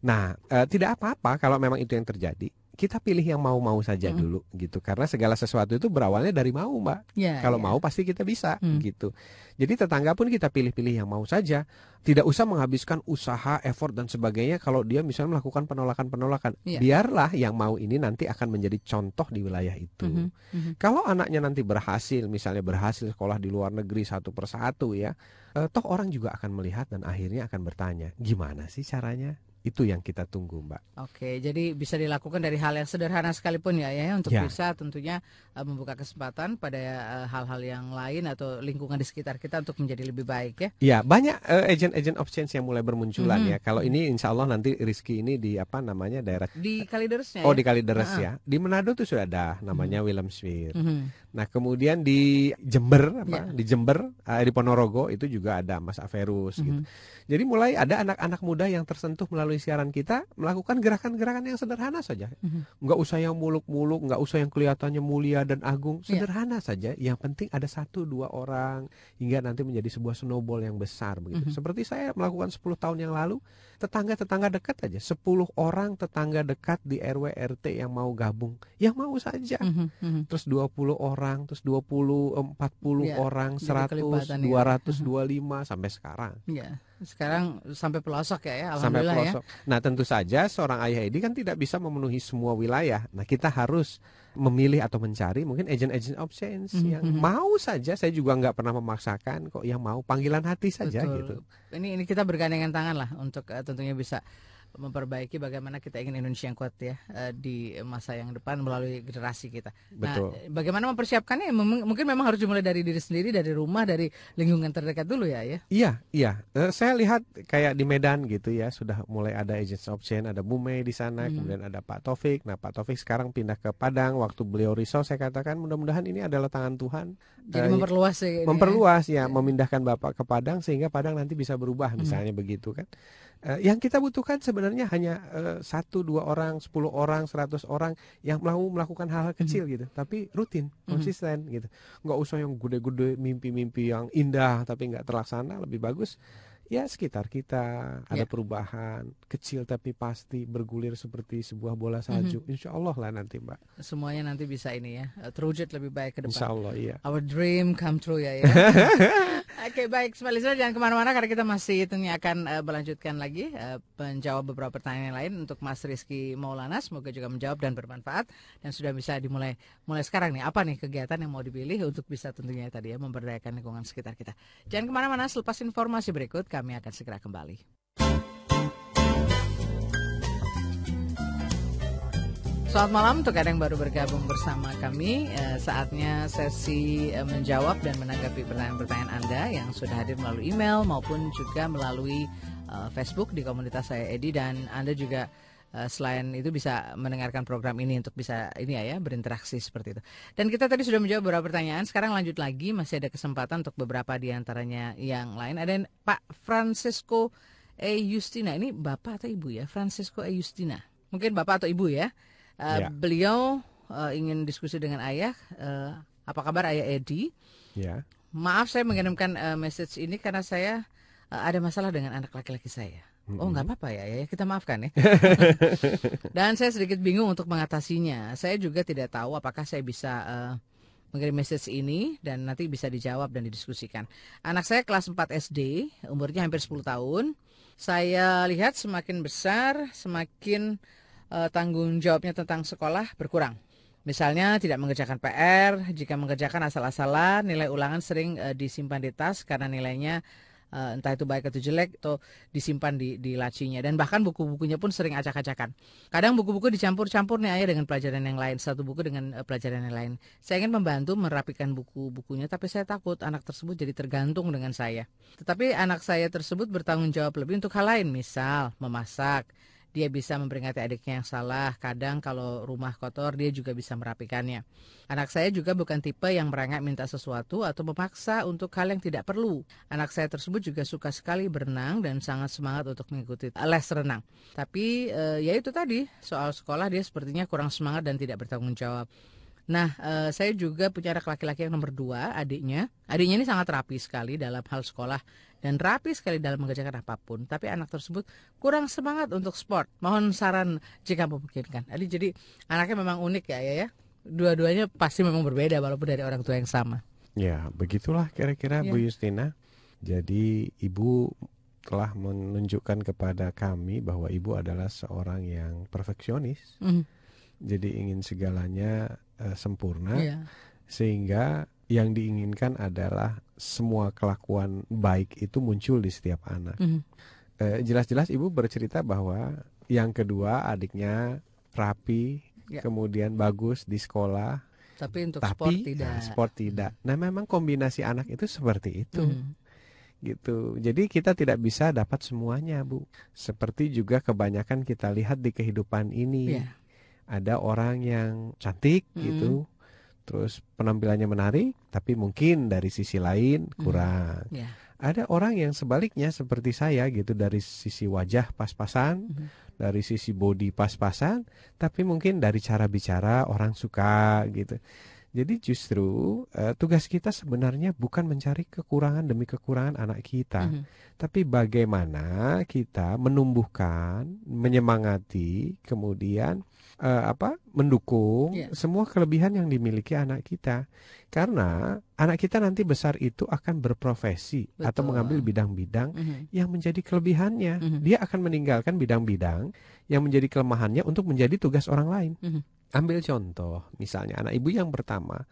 Nah, uh, tidak apa-apa kalau memang itu yang terjadi kita pilih yang mau-mau saja mm. dulu gitu karena segala sesuatu itu berawalnya dari mau mbak yeah, kalau yeah. mau pasti kita bisa mm. gitu jadi tetangga pun kita pilih-pilih yang mau saja tidak usah menghabiskan usaha effort dan sebagainya kalau dia misalnya melakukan penolakan-penolakan yeah. biarlah yang mau ini nanti akan menjadi contoh di wilayah itu -hmm. -hmm. kalau anaknya nanti berhasil misalnya berhasil sekolah di luar negeri satu persatu ya eh, toh orang juga akan melihat dan akhirnya akan bertanya gimana sih caranya itu yang kita tunggu, Mbak.
Oke, jadi bisa dilakukan dari hal yang sederhana sekalipun ya, ya, ya untuk ya. bisa tentunya uh, membuka kesempatan pada eh, hal-hal uh, yang lain atau lingkungan di sekitar kita untuk menjadi lebih baik ya.
Iya, banyak agent eh, agent-agent of change yang mulai bermunculan -hmm. ya. Kalau ini mhm. insya Allah nanti Rizky ini di apa namanya daerah
di Kalideresnya. Oh, ya? di Kalideres uh ya.
Di Manado tuh sudah ada namanya -hmm. Willem Swir. -hmm. Nah, kemudian di Jember apa? Yeah. Di Jember uh, di Ponorogo itu juga ada Mas Averus -hmm. gitu. Jadi mulai ada anak-anak muda yang tersentuh melalui melalui siaran kita melakukan gerakan-gerakan yang sederhana saja. Mm-hmm. usah yang muluk-muluk, nggak usah yang kelihatannya mulia dan agung, iya. sederhana yeah. saja. Yang penting ada satu dua orang hingga nanti menjadi sebuah snowball yang besar begitu. Mm-hmm. Seperti saya melakukan 10 tahun yang lalu, tetangga-tetangga dekat aja 10 orang tetangga dekat di RW RT yang mau gabung yang mau saja mm -hmm, terus 20 orang terus 20 40 yeah, orang 100 200 ya. 25 mhm. sampai sekarang
yeah. Sekarang sampai pelosok ya, ya alhamdulillah sampai ya. pelosok.
ya. Nah tentu saja seorang ayah ini kan tidak bisa memenuhi semua wilayah. Nah kita harus memilih atau mencari mungkin agent-agent of change mm -hmm. yang mhm. mau saja saya juga nggak pernah memaksakan kok yang mau panggilan hati saja Betul. gitu.
Ini ini kita bergandengan tangan lah untuk uh, tentunya bisa memperbaiki bagaimana kita ingin Indonesia yang kuat ya eh, di masa yang depan melalui generasi kita. Nah, Betul. Nah, bagaimana mempersiapkannya? Mungkin memang harus dimulai dari diri sendiri, dari rumah, dari lingkungan terdekat dulu ya, ya.
Iya, iya. Eh, saya lihat kayak di Medan gitu ya, sudah mulai ada agents of change, ada Bume di sana, hmm. kemudian ada Pak Taufik. Nah, Pak Taufik sekarang pindah ke Padang waktu beliau risau saya katakan mudah-mudahan ini adalah tangan Tuhan.
Jadi eh, memperluas
ya, ya. Memperluas ya, ya, memindahkan Bapak ke Padang sehingga Padang nanti bisa berubah hmm. misalnya hmm. begitu kan. Uh, yang kita butuhkan sebenarnya hanya eh, satu dua orang, sepuluh orang, seratus orang yang mau melakukan hal-hal mhm. kecil mm -hmm. gitu, tapi rutin, mhm. konsisten mm -hmm. gitu. Nggak usah yang gede-gede, mimpi-mimpi yang indah tapi nggak terlaksana, lebih bagus ya sekitar kita ada yeah. perubahan kecil tapi pasti bergulir seperti sebuah bola mhm. salju. Mm-hmm. Insya Allah lah nanti Mbak.
Semuanya nanti bisa ini ya eh, terwujud lebih baik ke depan. Insya Allah iya. Our dream come true ya ya. Oke okay, baik, Mbak jangan kemana-mana karena kita masih tentunya akan uh, melanjutkan lagi uh, menjawab beberapa pertanyaan lain untuk Mas Rizky Maulana. Semoga juga menjawab dan bermanfaat dan sudah bisa dimulai mulai sekarang nih apa nih kegiatan yang mau dipilih untuk bisa tentunya tadi ya memberdayakan lingkungan sekitar kita. Jangan kemana-mana selepas informasi berikut kami akan segera kembali. Selamat malam untuk ada yang baru bergabung bersama kami. Eh, saatnya sesi eh, menjawab dan menanggapi pertanyaan-pertanyaan Anda yang sudah hadir melalui email maupun juga melalui eh, Facebook di komunitas saya Edi dan Anda juga Eh, selain itu bisa mendengarkan program ini untuk bisa ini ya, ya berinteraksi seperti itu. Dan kita tadi sudah menjawab beberapa pertanyaan. Sekarang lanjut lagi masih ada kesempatan untuk beberapa diantaranya yang lain. Ada yang, Pak Francisco E Justina. Ini Bapak atau Ibu ya? Francisco E Justina. Mungkin Bapak atau Ibu ya. Uh, ya. Beliau uh, ingin diskusi dengan ayah. Uh, apa kabar ayah Edi? Ya. Maaf saya mengirimkan uh, message ini karena saya uh, ada masalah dengan anak laki-laki saya. Oh nggak apa-apa ya, ya, ya kita maafkan ya. Dan saya sedikit bingung untuk mengatasinya. Saya juga tidak tahu apakah saya bisa uh, mengirim message ini dan nanti bisa dijawab dan didiskusikan. Anak saya kelas 4 SD, umurnya hampir 10 tahun. Saya lihat semakin besar, semakin uh, tanggung jawabnya tentang sekolah berkurang. Misalnya tidak mengerjakan PR, jika mengerjakan asal-asalan, nilai ulangan sering uh, disimpan di tas karena nilainya uh, entah itu baik atau jelek atau disimpan di di lacinya dan bahkan buku-bukunya pun sering acak-acakan. Kadang buku-buku dicampur-campur nih ayah dengan pelajaran yang lain, satu buku dengan uh, pelajaran yang lain. Saya ingin membantu merapikan buku-bukunya tapi saya takut anak tersebut jadi tergantung dengan saya. Tetapi anak saya tersebut bertanggung jawab lebih untuk hal lain, misal memasak dia bisa memperingati adiknya yang salah. Kadang kalau rumah kotor dia juga bisa merapikannya. Anak saya juga bukan tipe yang merangkak minta sesuatu atau memaksa untuk hal yang tidak perlu. Anak saya tersebut juga suka sekali berenang dan sangat semangat untuk mengikuti les renang. Tapi e, ya itu tadi soal sekolah dia sepertinya kurang semangat dan tidak bertanggung jawab. Nah, e, saya juga punya anak laki-laki yang nomor dua, adiknya. Adiknya ini sangat rapi sekali dalam hal sekolah dan rapi sekali dalam mengerjakan apapun, tapi anak tersebut kurang semangat untuk sport. Mohon saran jika memungkinkan. Jadi, jadi anaknya memang unik ya ya ya. Dua-duanya pasti memang berbeda walaupun dari orang tua yang sama.
Ya, begitulah kira-kira ya. Bu Justina. Jadi ibu telah menunjukkan kepada kami bahwa ibu adalah seorang yang perfeksionis. Mm. Jadi ingin segalanya uh, sempurna. Yeah. Sehingga yang diinginkan adalah semua kelakuan baik itu muncul di setiap anak. jelas mhm. eh, jelas-jelas ibu bercerita bahwa yang kedua adiknya rapi, ya. kemudian bagus di sekolah. Tapi untuk tapi, sport eh, tidak. Nah, sport tidak. Nah memang kombinasi anak itu seperti itu. Mm. Gitu, jadi kita tidak bisa dapat semuanya, Bu. Seperti juga kebanyakan kita lihat di kehidupan ini, yeah. ada orang yang cantik, mm. gitu, mhm terus penampilannya menarik, tapi mungkin dari sisi lain hmm. kurang. Mm. Ya. Yeah. Ada orang yang sebaliknya seperti saya gitu dari sisi wajah pas-pasan, mm. dari sisi body pas-pasan, tapi mungkin dari cara bicara orang suka gitu. Jadi justru uh, tugas kita sebenarnya bukan mencari kekurangan demi kekurangan anak kita, mm tapi bagaimana kita menumbuhkan, menyemangati, kemudian uh, apa mendukung yeah. semua kelebihan yang dimiliki anak kita karena anak kita nanti besar itu akan berprofesi Betul. atau mengambil bidang-bidang mm -hmm. yang menjadi kelebihannya mm -hmm. dia akan meninggalkan bidang-bidang yang menjadi kelemahannya untuk menjadi tugas orang lain mm -hmm. ambil contoh misalnya anak ibu yang pertama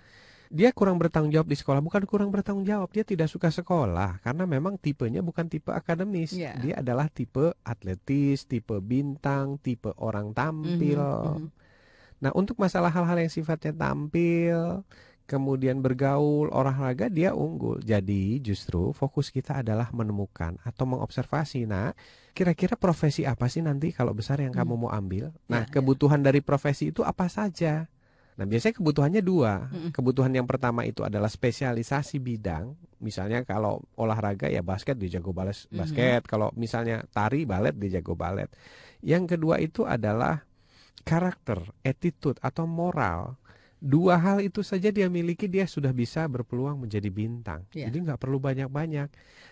dia kurang bertanggung jawab di sekolah bukan kurang bertanggung jawab dia tidak suka sekolah karena memang tipenya bukan tipe akademis yeah. dia adalah tipe atletis tipe bintang tipe orang tampil mm -hmm, nah untuk masalah hal-hal yang sifatnya tampil kemudian bergaul olahraga dia unggul jadi justru fokus kita adalah menemukan atau mengobservasi nah kira-kira profesi apa sih nanti kalau besar yang mm kamu mau ambil nah yeah, ya. kebutuhan yeah. dari profesi itu apa saja Nah, biasanya kebutuhannya dua. Kebutuhan yang pertama itu adalah spesialisasi bidang. Misalnya kalau olahraga ya basket dia jago balas basket, mm-hmm. kalau misalnya tari balet dia jago balet. Yang kedua itu adalah karakter, attitude atau moral. Dua hal itu saja dia miliki dia sudah bisa berpeluang menjadi bintang. Yeah. Jadi nggak perlu banyak-banyak.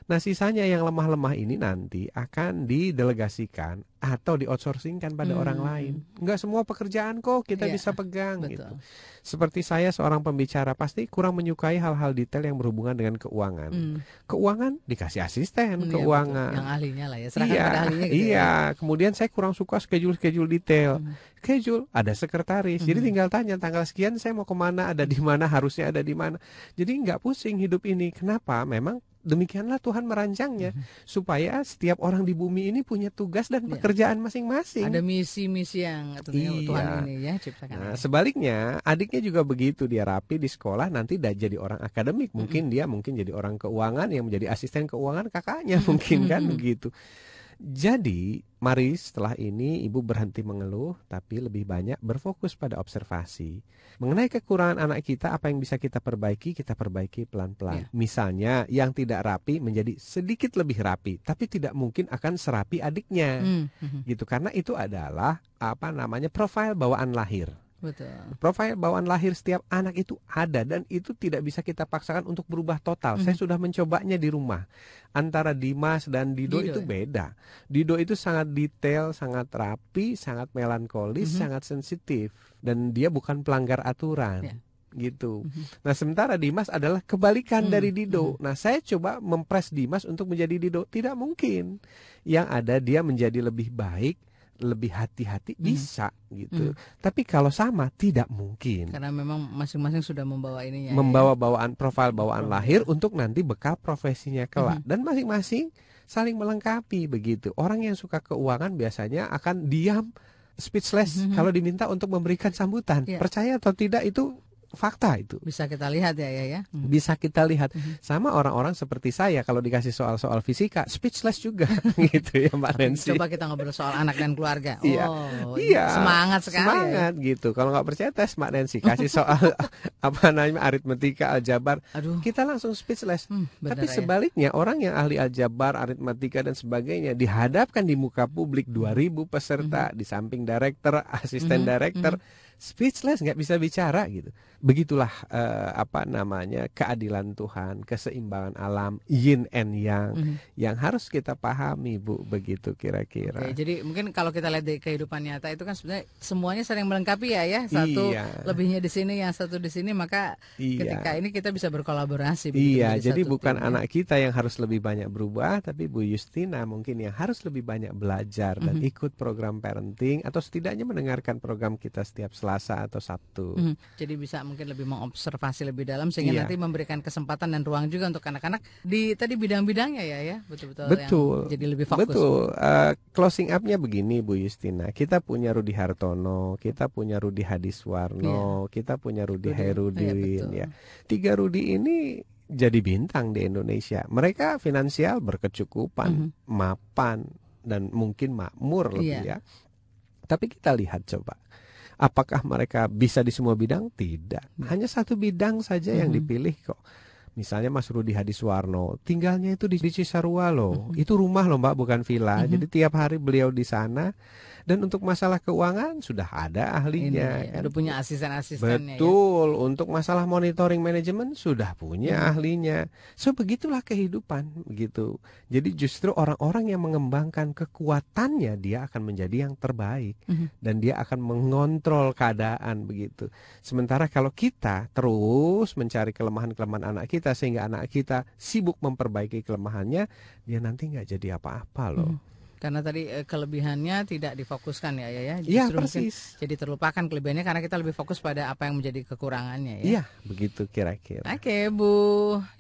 Nah, sisanya yang lemah-lemah ini nanti akan didelegasikan atau di dioutsourcingkan pada hmm. orang lain. Enggak semua pekerjaan kok kita yeah, bisa pegang gitu. betul. gitu. Seperti saya seorang pembicara pasti kurang menyukai hal-hal detail yang berhubungan dengan keuangan. Hmm. Keuangan dikasih asisten hmm, iya, keuangan. yang ahlinya lah ya, serahkan iya, ahlinya gitu. Iya, ya. kemudian saya kurang suka schedule-schedule detail. Hmm. Schedule ada sekretaris. Hmm. Jadi tinggal tanya tanggal sekian saya mau kemana, ada di mana, harusnya ada di mana. Jadi nggak pusing hidup ini. Kenapa? Memang demikianlah Tuhan merancangnya mhm. supaya setiap orang di bumi ini punya tugas dan iya. pekerjaan masing-masing. Ada
misi-misi yang iya. Tuhan ini ya ciptakan. Nah,
sebaliknya, adiknya juga begitu dia rapi di sekolah nanti dah jadi orang akademik, mungkin hmm. dia mungkin jadi orang keuangan yang menjadi asisten keuangan kakaknya mungkin kan mhm. begitu. Jadi, mari setelah ini ibu berhenti mengeluh, tapi lebih banyak berfokus pada observasi. Mengenai kekurangan anak kita, apa yang bisa kita perbaiki, kita perbaiki pelan-pelan. Ya. Misalnya, yang tidak rapi menjadi sedikit lebih rapi, tapi tidak mungkin akan serapi adiknya. -hmm. hmm, hmm. Gitu, karena itu adalah apa namanya profil bawaan lahir. Betul. Profil bawaan lahir setiap anak itu ada dan itu tidak bisa kita paksakan untuk berubah total. Mm -hmm. Saya mhm. sudah mencobanya di rumah. Antara Dimas dan Dido, Dido itu ya? beda. Dido itu sangat detail, sangat rapi, sangat melankolis, mm -hmm. sangat sensitif dan dia bukan pelanggar aturan. Yeah gitu. Mm-hmm. Nah, sementara Dimas adalah kebalikan mm-hmm. dari Dido. Mm-hmm. Nah, saya coba mempres Dimas untuk menjadi Dido. Tidak mungkin. Yang ada dia menjadi lebih baik, lebih hati-hati hmm. bisa gitu. Hmm. Tapi kalau sama tidak mungkin.
Karena memang masing-masing sudah membawa ini ya. Membawa
bawaan profil bawaan hmm. lahir untuk nanti bekal profesinya kelak hmm. dan masing-masing saling melengkapi begitu. Orang yang suka keuangan biasanya akan diam speechless -hmm. kalau diminta untuk memberikan sambutan. Yeah. Percaya atau tidak itu fakta itu.
Bisa kita lihat ya ya ya.
Hmm. Bisa kita lihat. Hmm. Sama orang-orang seperti saya kalau dikasih soal-soal fisika speechless juga gitu ya Mbak Nancy. Coba
kita ngobrol soal anak dan keluarga. Iya. Oh, iya. Semangat sekali. Semangat
ya. gitu. Kalau nggak percaya tes Mbak Nancy kasih soal apa namanya aritmetika, aljabar. Aduh. Kita langsung speechless. Hmm, Tapi ya. sebaliknya orang yang ahli aljabar, aritmetika dan sebagainya dihadapkan di muka publik 2000 peserta hmm. di samping direktur, asisten hmm. direktur hmm speechless nggak bisa bicara gitu begitulah eh, apa namanya keadilan Tuhan keseimbangan alam yin and yang mm -hmm. yang harus kita pahami bu begitu kira-kira okay,
jadi mungkin kalau kita lihat di kehidupan nyata itu kan sebenarnya semuanya sering melengkapi ya ya satu iya. lebihnya di sini yang satu di sini maka iya. ketika ini kita bisa berkolaborasi iya jadi bukan
tim, ya. anak ya. kita yang harus lebih banyak berubah tapi Bu Justina mungkin yang harus lebih banyak belajar mm -hmm. dan mhm. ikut program parenting atau setidaknya mendengarkan program kita setiap slide Selasa atau Sabtu. Hmm,
jadi bisa mungkin lebih mengobservasi lebih dalam sehingga yeah. nanti memberikan kesempatan dan ruang juga untuk anak-anak di tadi bidang-bidangnya ya ya betul-betul betul, yang jadi lebih fokus. Betul.
Uh, closing upnya begini Bu Yustina, kita punya Rudi Hartono, kita punya Rudi Hadiswarno, yeah. kita punya Rudi Herudin ya, ya. Tiga Rudi ini jadi bintang di Indonesia. Mereka finansial berkecukupan, mm -hmm. mapan dan mungkin makmur iya. lebih yeah. ya. Tapi kita lihat coba Apakah mereka bisa di semua bidang? Tidak. Hmm. Hanya satu bidang saja yang hmm. dipilih kok. Misalnya Mas Rudi Hadiswarno, tinggalnya itu di, Cisarua loh. Hmm. Itu rumah loh Mbak, bukan villa. Jadi tiap hari beliau di sana dan untuk masalah keuangan sudah ada ahlinya. Ini, kan? Sudah punya asisten-asistennya. Ya. Betul. Ya? Untuk masalah monitoring manajemen sudah punya hmm. ahlinya. So begitulah kehidupan gitu. Jadi justru orang-orang yang mengembangkan kekuatannya dia akan menjadi yang terbaik hmm. dan dia akan mengontrol keadaan begitu. Sementara kalau kita terus mencari kelemahan-kelemahan anak kita sehingga anak kita sibuk memperbaiki kelemahannya, dia nanti nggak jadi apa-apa loh. Hmm.
Karena tadi eh, kelebihannya tidak difokuskan ya ya ya. Justru mungkin persis. Jadi terlupakan kelebihannya karena kita lebih fokus pada apa yang menjadi kekurangannya ya. Iya,
begitu kira-kira.
Oke, Bu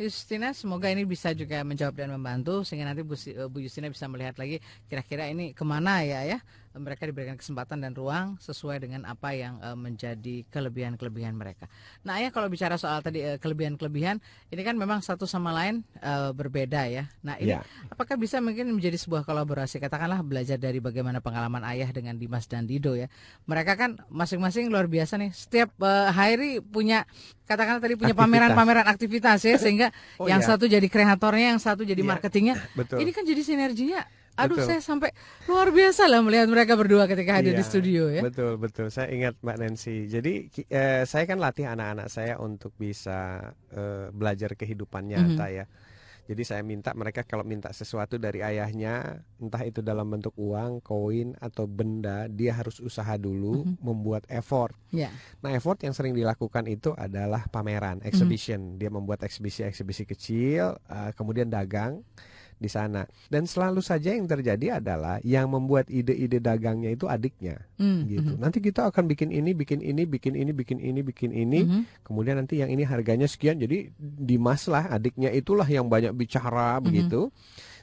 Justina, semoga ini bisa juga menjawab dan membantu sehingga nanti Bu, eh, Bu bisa melihat lagi kira-kira ini kemana ya ya mereka diberikan kesempatan dan ruang sesuai dengan apa yang uh, menjadi kelebihan-kelebihan mereka. Nah, ya kalau bicara soal tadi kelebihan kelebihan-kelebihan, ini kan memang satu sama lain uh, berbeda ya. Nah, ini ya. apakah bisa mungkin menjadi sebuah kolaborasi? Katakanlah belajar dari bagaimana pengalaman ayah dengan Dimas dan Dido ya. Mereka kan masing-masing luar biasa nih. Setiap uh, hari punya katakanlah tadi punya pameran-pameran aktivitas. aktivitas ya sehingga oh, yang ya. satu jadi kreatornya, yang satu jadi ya.
marketingnya. Betul. Ini
kan jadi sinerginya Aduh betul. saya sampai luar biasa lah melihat mereka berdua ketika hadir iya, di studio ya.
Betul betul. Saya ingat Mbak Nancy. Jadi eh, saya kan latih anak-anak saya untuk bisa eh, belajar kehidupan nyata mm -hmm. ya. Jadi saya minta mereka kalau minta sesuatu dari ayahnya, entah itu dalam bentuk uang, koin atau benda, dia harus usaha dulu mm-hmm. membuat effort. Yeah. Nah, effort yang sering dilakukan itu adalah pameran, mhm. exhibition. Mm-hmm. Dia membuat eksibisi-eksibisi kecil, uh, kemudian dagang di sana. Dan selalu saja yang terjadi adalah yang membuat ide-ide dagangnya itu adiknya, mm, gitu. Hmm. Nanti kita akan bikin ini, bikin ini, bikin ini, bikin ini, bikin ini. -hmm. Kemudian nanti yang ini harganya sekian, jadi Dimas lah adiknya itulah yang banyak bicara, -hmm. begitu.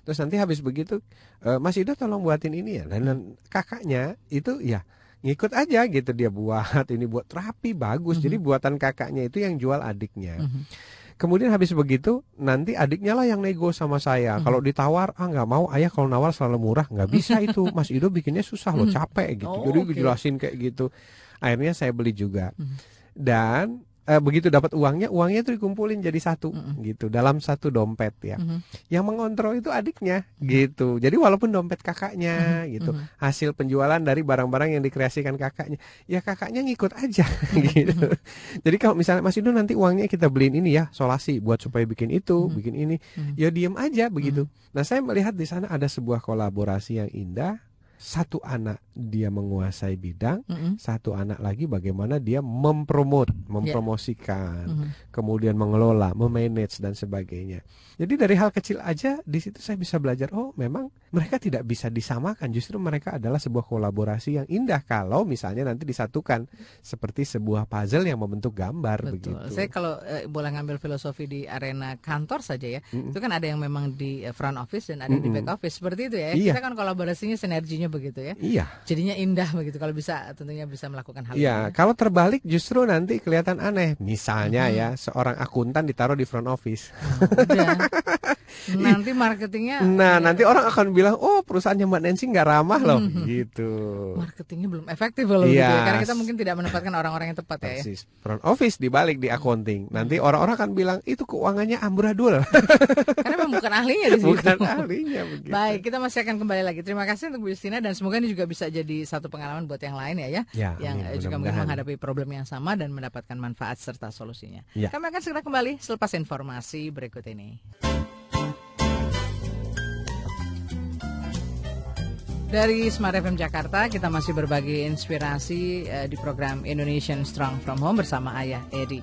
Terus nanti habis begitu, e, Mas ida tolong buatin ini ya. Dan, dan kakaknya itu ya ngikut aja gitu dia buat ini buat terapi bagus. Mm -hmm. Jadi buatan kakaknya itu yang jual adiknya. Mm -hmm. Kemudian habis begitu nanti adiknya lah yang nego sama saya. Hmm. Kalau ditawar ah nggak mau ayah kalau nawar selalu murah nggak bisa itu Mas Ido bikinnya susah loh hmm. capek gitu. Oh, Jadi okay. jelasin kayak gitu. Akhirnya saya beli juga. Hmm. Dan eh, begitu dapat uangnya uangnya itu dikumpulin jadi satu mm -hmm. gitu dalam satu dompet ya mm -hmm. yang mengontrol itu adiknya mm -hmm. gitu jadi walaupun dompet kakaknya mm -hmm. gitu mm -hmm. hasil penjualan dari barang-barang yang dikreasikan kakaknya ya kakaknya ngikut aja mm -hmm. gitu mm-hmm. jadi kalau misalnya Mas Indo nanti uangnya kita beliin ini ya solasi buat supaya bikin itu mm -hmm. bikin ini mm -hmm. ya diem aja begitu mm -hmm. nah saya melihat di sana ada sebuah kolaborasi yang indah satu anak dia menguasai bidang, mm -hmm. satu anak lagi bagaimana dia mempromot, ya. mempromosikan, yeah. mm -hmm. kemudian mengelola, memanage dan sebagainya. Jadi dari hal kecil aja di situ saya bisa belajar oh memang mereka tidak bisa disamakan, justru mereka adalah sebuah kolaborasi yang indah kalau misalnya nanti disatukan seperti sebuah puzzle yang membentuk gambar Betul. begitu. Saya
kalau eh, boleh ngambil filosofi di arena kantor saja ya. Mm -hmm. Itu kan ada yang memang di eh, front office dan ada mm -hmm. di back office seperti itu ya. Iya. Kita kan kolaborasinya sinerginya begitu ya. Iya. Jadinya indah begitu kalau bisa tentunya bisa melakukan hal Iya,
itu. kalau terbalik justru nanti kelihatan aneh. Misalnya hmm. ya seorang akuntan ditaruh di front office. Oh, iya.
nanti marketingnya Nah,
ya. nanti orang akan bilang, "Oh, perusahaannya Mbak Nancy nggak ramah loh." Hmm. gitu. Marketingnya
belum efektif loh iya. gitu Karena kita mungkin tidak menempatkan orang-orang yang tepat ya. Persis.
ya. Front office dibalik di accounting. Mm-hmm. Nanti orang-orang akan bilang, "Itu keuangannya amburadul."
Karena memang bukan ahlinya di situ. Bukan ahlinya begitu. Baik, kita masih akan kembali lagi. Terima kasih untuk Bu Justina anda dan semoga ini juga bisa jadi satu pengalaman buat yang lain ya ya, ya yang eh, amin, juga mungkin menghadapi problem yang sama dan mendapatkan manfaat serta solusinya. Ya. Kami akan segera kembali selepas informasi berikut ini. Dari Smart FM Jakarta, kita masih berbagi inspirasi uh, di program Indonesian Strong From Home bersama Ayah Edi.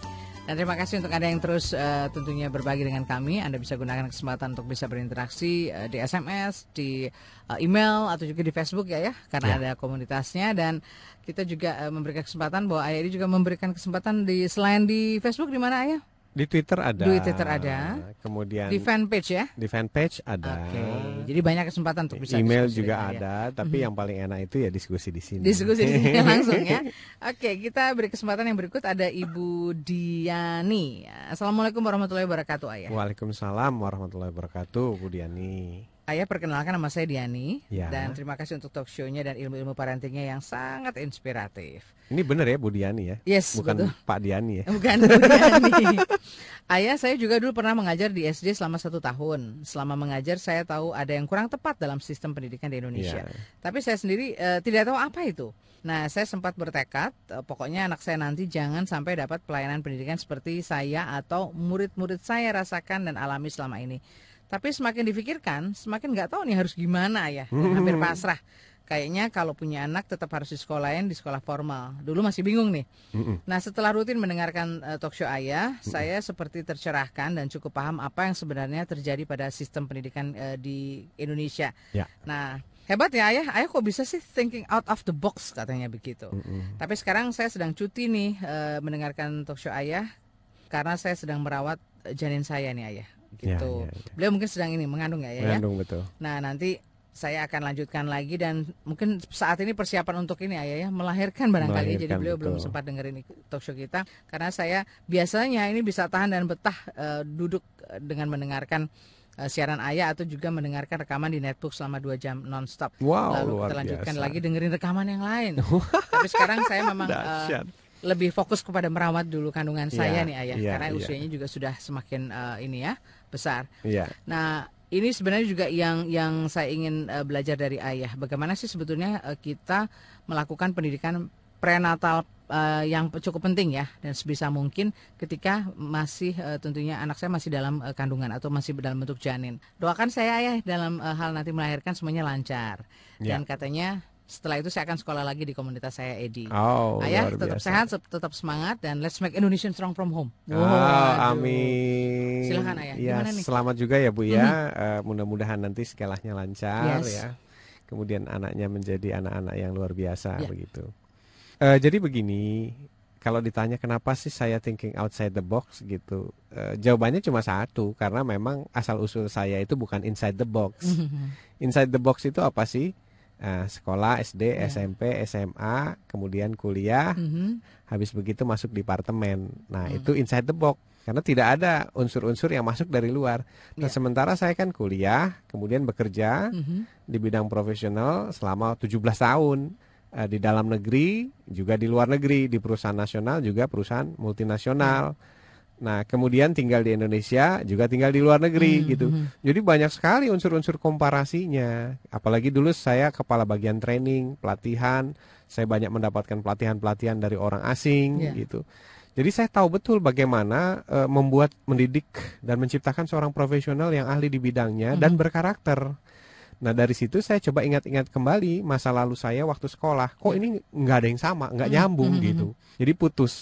Dan nah, terima kasih untuk Anda yang terus uh, tentunya berbagi dengan kami. Anda bisa gunakan kesempatan untuk bisa berinteraksi uh, di SMS, di uh, email, atau juga di Facebook ya ya, karena ya. ada komunitasnya. Dan kita juga uh, memberikan kesempatan bahwa Ayah ini juga memberikan kesempatan di selain di Facebook di mana Ayah?
Di Twitter ada. Di Twitter ada. Kemudian di
fanpage ya?
Di fanpage ada. Oke. Okay.
Jadi banyak kesempatan untuk bisa email juga
ada, tapi mm -hmm. yang paling enak itu ya diskusi di sini. Diskusi di sini langsung ya.
Oke, okay, kita beri kesempatan yang berikut ada Ibu Diani. Assalamualaikum warahmatullahi wabarakatuh, Ayah.
Waalaikumsalam warahmatullahi wabarakatuh, Bu Diani.
Ayah perkenalkan nama saya Diani ya. dan terima kasih untuk talk show-nya dan ilmu-ilmu parentingnya yang sangat inspiratif.
Ini benar ya Bu Diani ya? Yes, bukan betul. Pak Diani ya? Bukan Bu Diani.
Ayah saya juga dulu pernah mengajar di SD selama satu tahun. Selama mengajar saya tahu ada yang kurang tepat dalam sistem pendidikan di Indonesia. Ya. Tapi saya sendiri e, tidak tahu apa itu. Nah, saya sempat bertekad, eh, pokoknya anak saya nanti jangan sampai dapat pelayanan pendidikan seperti saya atau murid-murid saya rasakan dan alami selama ini. Tapi semakin difikirkan, semakin nggak tahu nih harus gimana ya. Hmm. Hampir pasrah. Kayaknya kalau punya anak tetap harus di sekolah lain, di sekolah formal. Dulu masih bingung nih. Nah setelah rutin mendengarkan uh, talk show ayah, saya seperti tercerahkan dan cukup paham apa yang sebenarnya terjadi pada sistem pendidikan uh, di Indonesia. Ya. Nah hebat ya ayah, ayah kok bisa sih thinking out of the box katanya begitu. Mm-mm. Tapi sekarang saya sedang cuti nih uh, mendengarkan talk show ayah karena saya sedang merawat janin saya nih ayah gitu. Ya, ya, ya. Beliau mungkin sedang ini mengandung ya, ya. Mengandung betul. Nah nanti saya akan lanjutkan lagi dan mungkin saat ini persiapan untuk ini ayah ya melahirkan barangkali melahirkan, jadi beliau betul. belum sempat dengerin talk show kita karena saya biasanya ini bisa tahan dan betah uh, duduk eh, dengan mendengarkan uh, siaran ayah atau juga mendengarkan rekaman di netbook selama dua jam nonstop wow, lalu kita lanjutkan biasa. lagi dengerin rekaman yang lain tapi sekarang saya memang uh, lebih fokus kepada merawat dulu kandungan yeah, saya iya, nih ayah yeah, karena yeah. usianya juga sudah semakin uh, ini ya besar. Iya. Nah, ini sebenarnya juga yang yang saya ingin uh, belajar dari ayah. Bagaimana sih sebetulnya uh, kita melakukan pendidikan prenatal uh, yang cukup penting ya dan sebisa mungkin ketika masih uh, tentunya anak saya masih dalam uh, kandungan atau masih dalam bentuk janin. Doakan saya ayah dalam uh, hal nanti melahirkan semuanya lancar. Ya. Dan iya. katanya setelah itu saya akan sekolah lagi di komunitas saya Edi. Oh, nah, ya, tetap biasa. sehat, tetap semangat dan let's make Indonesia strong from home. Wow, oh, ah, amin. Silakan ayah. Ya, nih? Selamat juga ya
Bu ya. Mm -hmm. uh, mudah-mudahan nanti sekolahnya lancar yes. ya. Kemudian anaknya menjadi anak-anak yang luar biasa yeah. begitu. Uh, jadi begini, kalau ditanya kenapa sih saya thinking outside the box gitu, uh, jawabannya cuma satu karena memang asal usul saya itu bukan inside the box. Mhm, mhm. Inside the box itu apa sih? Nah, sekolah SD, yeah. SMP, SMA, kemudian kuliah, mm -hmm. habis begitu masuk di departemen. Nah, mm -hmm. itu inside the box karena tidak ada unsur-unsur yang masuk dari luar. Nah, iya. sementara saya kan kuliah, kemudian bekerja mm -hmm. di bidang profesional selama 17 tahun uh, di dalam negeri, juga di luar negeri, di perusahaan nasional juga perusahaan multinasional. Mm -hmm Nah, kemudian tinggal di Indonesia, juga tinggal di luar negeri hmm, gitu. Hmm, hmm. Jadi banyak sekali unsur-unsur komparasinya. Apalagi dulu saya kepala bagian training, pelatihan, saya banyak mendapatkan pelatihan-pelatihan dari orang asing yeah. gitu. Jadi saya tahu betul bagaimana e, membuat mendidik dan menciptakan seorang profesional yang ahli di bidangnya mm -hmm. dan berkarakter. Nah dari situ saya coba ingat-ingat kembali masa lalu saya waktu sekolah. Kok ini nggak ada yang sama, nggak hmm, nyambung mm -hmm. gitu. Jadi putus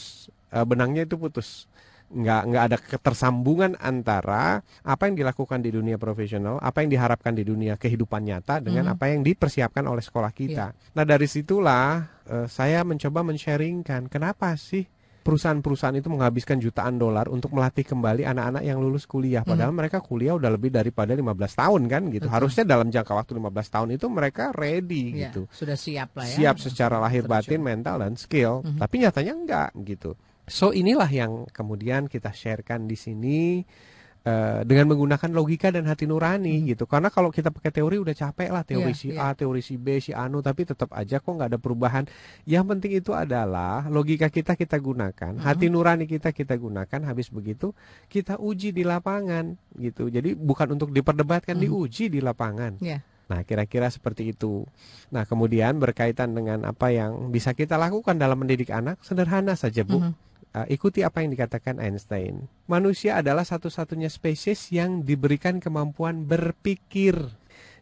e, benangnya itu putus nggak nggak ada ketersambungan antara apa yang dilakukan di dunia profesional, apa yang diharapkan di dunia kehidupan nyata dengan mm-hmm. apa yang dipersiapkan oleh sekolah kita. Yeah. Nah dari situlah uh, saya mencoba mensharingkan kenapa sih perusahaan-perusahaan itu menghabiskan jutaan dolar untuk melatih kembali anak-anak yang lulus kuliah padahal hmm. mereka kuliah udah lebih daripada 15 tahun kan gitu. Betul. Harusnya dalam jangka waktu 15 tahun itu mereka ready yeah. gitu.
Sudah siap lah ya. Siap
secara lahir Terus. batin, mental dan skill. Hmm. Tapi nyatanya enggak gitu. So inilah yang kemudian kita sharekan di sini uh, dengan menggunakan logika dan hati nurani hmm. gitu. Karena kalau kita pakai teori udah capek lah teori yeah, si yeah. A, teori si B, si Anu, tapi tetap aja kok nggak ada perubahan. Yang penting itu adalah logika kita kita gunakan, hmm. hati nurani kita kita gunakan. Habis begitu kita uji di lapangan gitu. Jadi bukan untuk diperdebatkan, hmm. diuji di lapangan. Yeah. Nah, kira-kira seperti itu. Nah, kemudian berkaitan dengan apa yang bisa kita lakukan dalam mendidik anak, sederhana saja, Bu. Mm -hmm uh, ikuti apa yang dikatakan Einstein. Manusia adalah satu-satunya spesies yang diberikan kemampuan berpikir.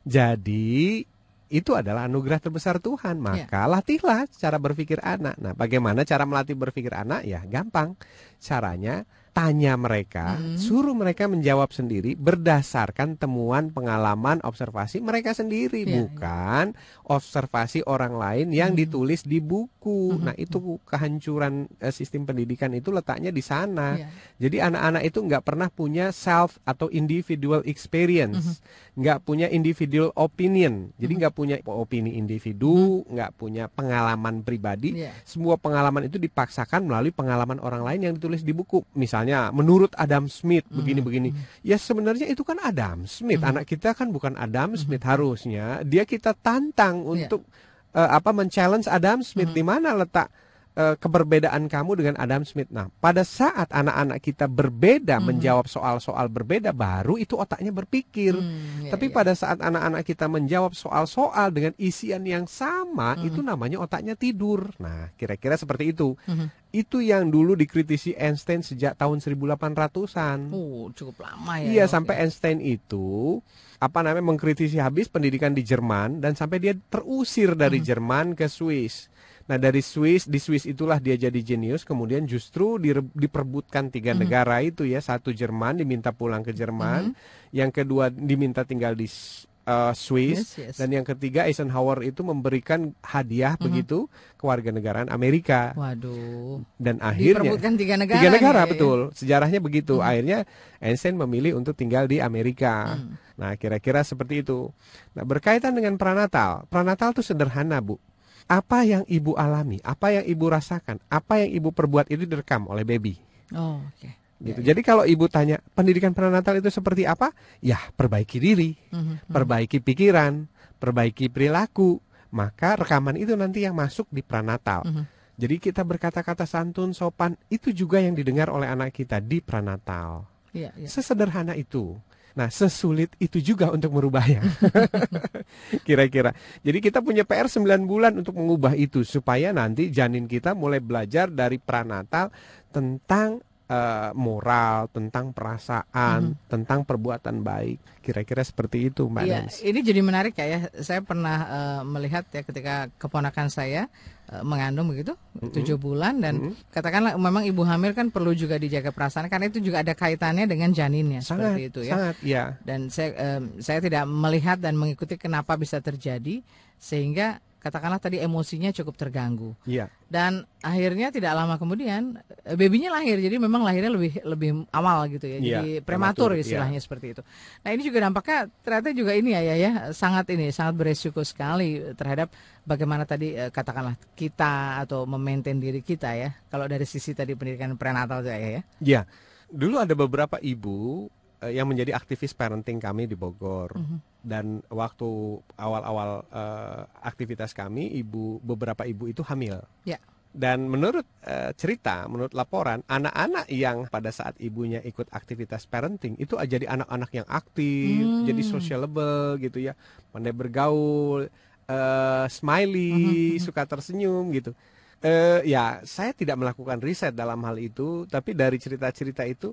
Jadi itu adalah anugerah terbesar Tuhan. Ya. Maka ya. latihlah cara berpikir anak. Nah, bagaimana cara melatih berpikir anak? Ya, gampang. Caranya tanya mereka, hmm. suruh mereka menjawab sendiri berdasarkan temuan, pengalaman, observasi mereka sendiri, ya, bukan observasi orang lain yang hmm. ditulis di buku. Hmm. hmm nah, itu hmm. kehancuran eh, sistem pendidikan itu letaknya di sana. Ya. Jadi anak-anak itu nggak pernah punya self atau individual experience. Hmm. hmm nggak punya individual opinion. Jadi mm-hmm. nggak punya opini individu, mm-hmm. nggak punya pengalaman pribadi. Iya. Semua pengalaman itu dipaksakan melalui pengalaman orang lain yang ditulis di buku. Misalnya menurut Adam Smith mm-hmm. begini-begini. Ya sebenarnya itu kan Adam Smith. Anak kita kan bukan Adam Smith harusnya. Dia kita tantang iya. untuk eh, apa men Adam Smith di mana letak Eh, keberbedaan kamu dengan Adam Smith. Nah, pada saat anak-anak kita berbeda hmm. menjawab soal-soal berbeda baru itu otaknya berpikir. Hmm, iya, Tapi iya. pada saat anak-anak kita menjawab soal-soal dengan isian yang sama hmm. itu namanya otaknya tidur. Nah, kira-kira seperti itu. Hmm. Itu yang dulu dikritisi Einstein sejak tahun 1800-an. Uh, cukup lama ya. Iya, ya, sampai ya. Einstein itu apa namanya mengkritisi habis pendidikan di Jerman dan sampai dia terusir dari hmm. Jerman ke Swiss Nah dari Swiss di Swiss itulah dia jadi jenius kemudian justru di, diperbutkan tiga mm -hmm. negara itu ya satu Jerman diminta pulang ke Jerman, mm -hmm. yang kedua diminta tinggal di uh, Swiss yes, yes. dan yang ketiga Eisenhower itu memberikan hadiah mm -hmm. begitu kewarganegaraan Amerika.
Waduh.
Dan akhirnya diperbutkan tiga negara. Tiga negara ya, ya, betul. Sejarahnya begitu. Mm -hmm. Akhirnya Einstein memilih untuk tinggal di Amerika. Mm. Nah, kira-kira seperti itu. Nah, berkaitan dengan pranatal. Pranatal itu sederhana, Bu apa yang ibu alami, apa yang ibu rasakan, apa yang ibu perbuat itu direkam oleh baby. Oh, oke. Okay. Gitu. Iya, iya. Jadi kalau ibu tanya pendidikan prenatal itu seperti apa, ya perbaiki diri, mm-hmm. perbaiki pikiran, perbaiki perilaku, maka rekaman itu nanti yang masuk di pranatal. Mm-hmm. Jadi kita berkata-kata santun, sopan, itu juga yang didengar oleh anak kita di pranatal. Ya, ya. Sesederhana itu. Nah, sesulit itu juga untuk merubahnya. Kira-kira. Jadi kita punya PR 9 bulan untuk mengubah itu supaya nanti janin kita mulai belajar dari pranatal tentang uh, moral, tentang perasaan, hmm. tentang perbuatan baik. Kira-kira seperti itu, Mbak ya, Nens.
Ini jadi menarik ya. ya. Saya pernah uh, melihat ya ketika keponakan saya Eh, mengandung begitu tujuh mm-hmm. bulan dan mm-hmm. katakanlah memang ibu hamil kan perlu juga dijaga perasaan karena itu juga ada kaitannya dengan janinnya sangat, seperti itu ya. Sangat, ya. Dan saya um, saya tidak melihat dan mengikuti kenapa bisa terjadi sehingga katakanlah tadi emosinya cukup terganggu. Iya. Dan akhirnya tidak lama kemudian eh, babynya lahir. Jadi memang lahirnya lebih lebih awal gitu ya. Iya, jadi prematur, iya. istilahnya iya. seperti itu. Nah, ini juga dampaknya ternyata juga ini ya ya ya sangat ini sangat beresiko sekali eh, terhadap bagaimana tadi eh, katakanlah kita atau memaintain diri kita ya. Kalau dari sisi tadi pendidikan prenatal saya ya.
Iya. Dulu ada beberapa ibu yang menjadi aktivis parenting kami di Bogor. Mm -hmm dan waktu awal-awal uh, aktivitas kami ibu beberapa ibu itu hamil. Ya. Dan menurut uh, cerita, menurut laporan, anak-anak yang pada saat ibunya ikut aktivitas parenting itu jadi anak-anak yang aktif, hmm. jadi sociable gitu ya, pandai bergaul, uh, smiley, -huh. Hmm, hmm, hmm, suka tersenyum gitu. Uh, ya, saya tidak melakukan riset dalam hal itu, tapi dari cerita-cerita itu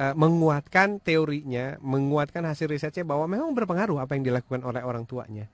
uh, menguatkan teorinya, menguatkan hasil risetnya bahwa memang berpengaruh apa yang dilakukan oleh orang tuanya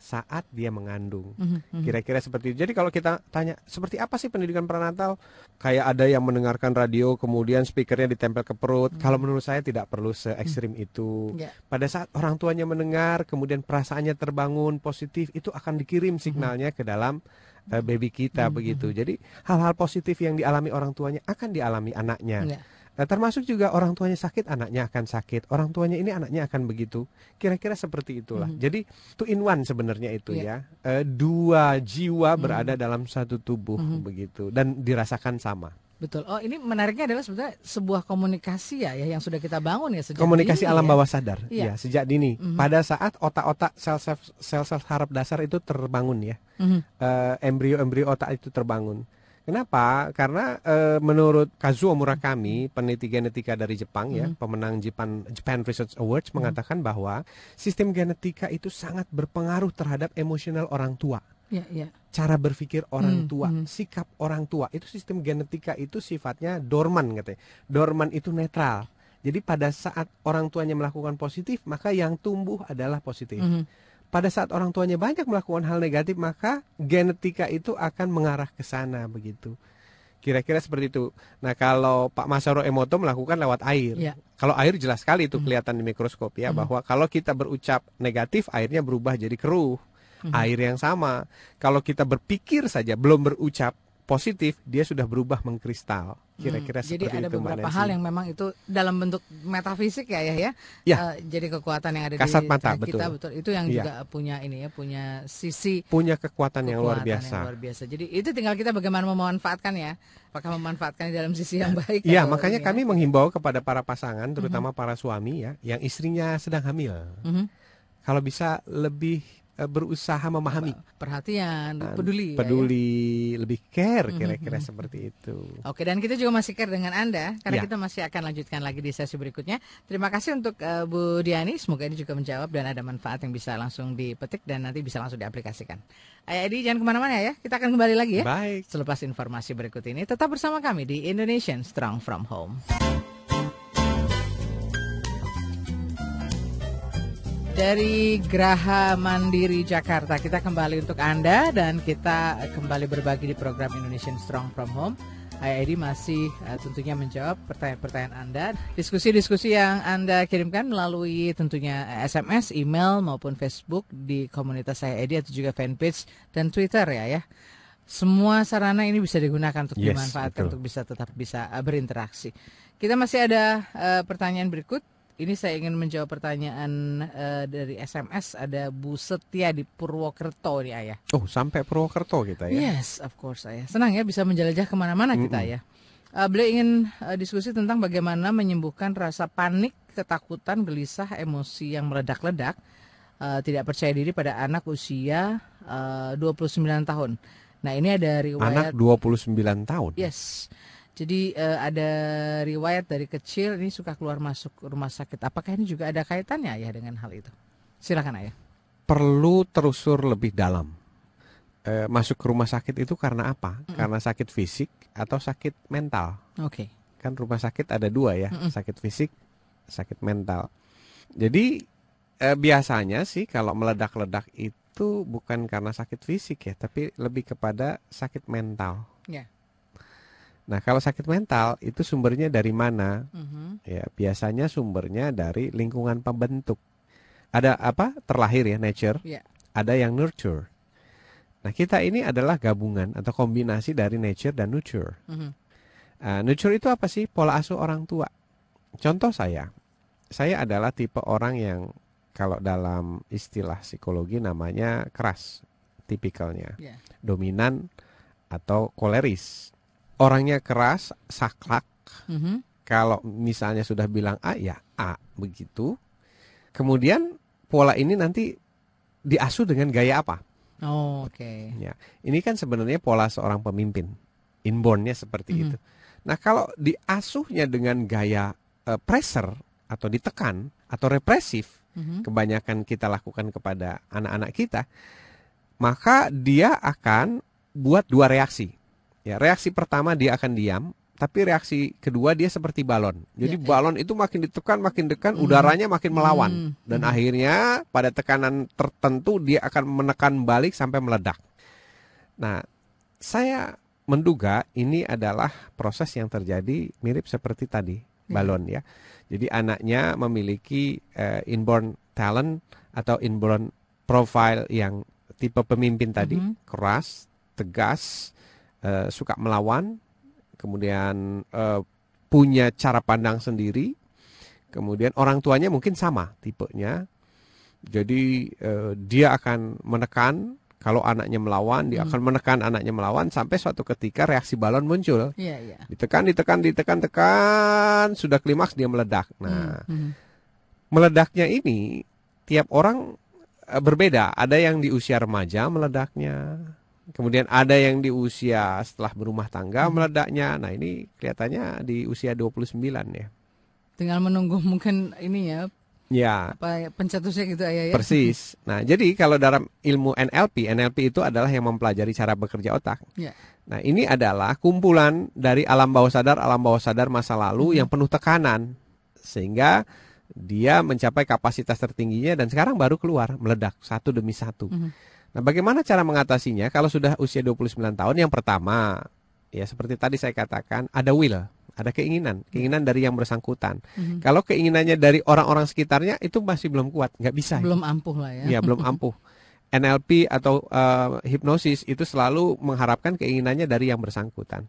saat dia mengandung. Mhm, mhm. Kira-kira seperti itu. Jadi kalau kita tanya seperti apa sih pendidikan prenatal? Kayak ada yang mendengarkan radio kemudian speakernya ditempel ke perut. hmm Kalau menurut saya tidak perlu se ekstrim hmm itu. Yeah. Pada saat orang tuanya mendengar kemudian perasaannya terbangun positif itu akan dikirim mhm. signalnya ke dalam uh, baby kita hmm begitu. Jadi hal-hal positif yang dialami orang tuanya akan dialami anaknya. Yeah. Nah, termasuk juga orang tuanya sakit, anaknya akan sakit. Orang tuanya ini anaknya akan begitu. Kira-kira seperti itulah. Mm -hmm. Jadi two in one sebenarnya itu yeah. ya. E, dua jiwa mm -hmm. berada dalam satu tubuh mm -hmm. begitu dan dirasakan sama.
Betul. Oh, ini menariknya adalah sebenarnya sebuah komunikasi ya, ya yang sudah kita bangun ya sejak komunikasi dini, ya. alam ya. bawah
sadar ya, ya sejak dini. Mm -hmm. Pada saat otak-otak sel-sel sel-sel harap dasar itu terbangun ya, mm -hmm. uh, eh, embrio otak itu terbangun. Kenapa? Karena e, menurut Kazuo Murakami, peneliti genetika dari Jepang ya, mm-hmm. pemenang Japan Japan Research Awards mm. mengatakan bahwa sistem genetika itu sangat berpengaruh terhadap emosional orang tua. Yeah, yeah. Cara berpikir orang mm-hmm. tua, sikap orang tua, itu sistem genetika itu sifatnya dorman katanya. Dorman itu netral. Jadi pada saat orang tuanya melakukan positif, maka yang tumbuh adalah positif. -hmm pada saat orang tuanya banyak melakukan hal negatif maka genetika itu akan mengarah ke sana begitu. Kira-kira seperti itu. Nah, kalau Pak Masaro Emoto melakukan lewat air. Ya. Kalau air jelas sekali itu hmm. kelihatan di mikroskop ya hmm. bahwa kalau kita berucap negatif airnya berubah jadi keruh. Hmm. Air yang sama. Kalau kita berpikir saja belum berucap positif dia sudah berubah mengkristal kira-kira hmm, seperti jadi ada beberapa hal
yang memang itu dalam bentuk metafisik ya ya ya, ya. Uh, jadi kekuatan yang ada kasat di mata betul. kita betul itu yang ya. juga punya ini ya punya sisi
punya kekuatan, kekuatan yang luar biasa yang luar
biasa jadi itu tinggal kita bagaimana memanfaatkan ya apakah memanfaatkan dalam sisi yang baik ya makanya ini, kami
menghimbau kepada para pasangan mhm. terutama mm -hmm. para suami ya yang istrinya sedang hamil mm -hmm. kalau bisa lebih Eh, berusaha memahami perhatian
peduli ya, ya. peduli
lebih care mhm, kira-kira mm -hmm. seperti itu
oke dan kita juga masih care dengan anda karena ya. kita masih akan lanjutkan lagi di sesi berikutnya terima kasih untuk uh, Bu Diani semoga ini juga menjawab dan ada manfaat yang bisa langsung dipetik dan nanti bisa langsung diaplikasikan Ayah Edi jangan kemana-mana ya kita akan kembali lagi ya baik selepas informasi berikut ini tetap bersama kami di Indonesian Strong from Home dari Graha Mandiri Jakarta. Kita kembali untuk Anda dan kita kembali berbagi di program Indonesian Strong From Home. IID masih uh, tentunya menjawab pertanyaan-pertanyaan Anda. Diskusi-diskusi yang Anda kirimkan melalui tentunya SMS, eh, email maupun Facebook di komunitas IID atau juga fanpage dan Twitter ya ya. Semua sarana ini bisa digunakan untuk yes, dimanfaatkan betul. untuk bisa tetap bisa eh, berinteraksi. Kita masih ada uh, pertanyaan berikut ini saya ingin menjawab pertanyaan uh, dari SMS ada Bu Setia di Purwokerto nih ayah.
Oh sampai Purwokerto kita ya? Yes,
of course ayah. Senang ya bisa menjelajah kemana-mana mm -mm. kita ya. Uh, beliau ingin uh, diskusi tentang bagaimana menyembuhkan rasa panik, ketakutan, gelisah, emosi yang meledak-ledak, uh, tidak percaya diri pada anak usia uh, 29 tahun. Nah ini ada riwayat. Anak
29 tahun?
Yes. Jadi uh, ada riwayat dari kecil ini suka keluar masuk rumah sakit. Apakah ini juga ada kaitannya ya dengan hal itu? Silakan ayah.
Perlu terusur lebih dalam. E, masuk ke rumah sakit itu karena apa? Mm -mm. Karena sakit fisik atau sakit mental. Oke. Okay. Kan rumah sakit ada dua ya, mm -mm. sakit fisik, sakit mental. Jadi e, biasanya sih kalau meledak-ledak itu bukan karena sakit fisik ya, tapi lebih kepada sakit mental. Ya. Yeah Nah, kalau sakit mental itu sumbernya dari mana? Uh-huh. Ya, biasanya sumbernya dari lingkungan pembentuk. Ada apa? Terlahir ya, nature. Yeah. Ada yang nurture. Nah, kita ini adalah gabungan atau kombinasi dari nature dan nurture. Uh-huh. Uh, nurture itu apa sih? Pola asuh orang tua. Contoh saya, saya adalah tipe orang yang kalau dalam istilah psikologi namanya keras, tipikalnya, yeah. dominan atau koleris orangnya keras, saklak. Mm-hmm. Kalau misalnya sudah bilang A ya A begitu. Kemudian pola ini nanti diasuh dengan gaya apa?
Oh, oke. Okay.
Ya, ini kan sebenarnya pola seorang pemimpin. Inbornnya seperti mm-hmm. itu. Nah, kalau diasuhnya dengan gaya uh, pressure atau ditekan atau represif, mm-hmm. kebanyakan kita lakukan kepada anak-anak kita, maka dia akan buat dua reaksi. Ya, reaksi pertama dia akan diam, tapi reaksi kedua dia seperti balon. Jadi ya, ya, balon itu makin ditekan makin dekat, hmm. udaranya makin melawan hmm. dan hmm. akhirnya pada tekanan tertentu dia akan menekan balik sampai meledak. Nah, saya menduga ini adalah proses yang terjadi mirip seperti tadi ya. balon ya. Jadi anaknya memiliki uh, inborn talent atau inborn profile yang tipe pemimpin tadi, -hmm. keras, tegas, uh, suka melawan, kemudian uh, punya cara pandang sendiri, kemudian orang tuanya mungkin sama tipenya, jadi uh, dia akan menekan kalau anaknya melawan, dia hmm. akan menekan anaknya melawan sampai suatu ketika reaksi balon muncul. Yeah, yeah. Ditekan, ditekan, ditekan, tekan, sudah klimaks dia meledak. Hmm, nah, hmm. meledaknya ini tiap orang berbeda. Ada yang di usia remaja meledaknya, Kemudian ada yang di usia setelah berumah tangga hmm. meledaknya. Nah, ini kelihatannya di usia 29 ya.
Tinggal menunggu mungkin ini ya. Ya, gitu, ya. ya. Apa pencetusnya gitu ayah ya.
Persis. Nah, jadi kalau dalam ilmu NLP, NLP itu adalah yang mempelajari cara bekerja otak. Ya. Nah, ini adalah kumpulan dari alam bawah sadar, alam bawah sadar masa lalu hmm. yang penuh tekanan sehingga dia mencapai kapasitas tertingginya dan sekarang baru keluar meledak satu demi satu. -hmm. Nah, bagaimana cara mengatasinya kalau sudah usia 29 tahun? Yang pertama, ya seperti tadi saya katakan, ada will, ada keinginan, keinginan dari yang bersangkutan. Mm -hmm. Kalau keinginannya dari orang-orang sekitarnya itu masih belum kuat, nggak bisa. Belum ya. ampuh lah ya. Iya, belum ampuh. NLP atau uh, hipnosis itu selalu mengharapkan keinginannya dari yang bersangkutan.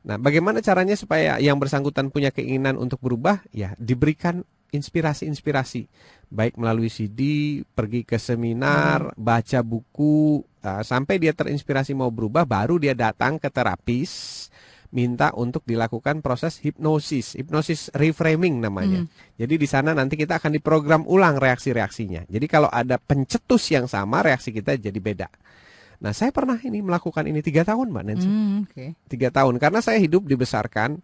Nah, bagaimana caranya supaya yang bersangkutan punya keinginan untuk berubah? Ya, diberikan inspirasi-inspirasi baik melalui CD, pergi ke seminar, hmm. baca buku, uh, sampai dia terinspirasi mau berubah, baru dia datang ke terapis, minta untuk dilakukan proses hipnosis, hipnosis reframing namanya. Hmm. Jadi di sana nanti kita akan diprogram ulang reaksi-reaksinya. Jadi kalau ada pencetus yang sama, reaksi kita jadi beda. Nah, saya pernah ini melakukan ini tiga tahun, mbak Nancy. Hmm, okay. Tiga tahun karena saya hidup dibesarkan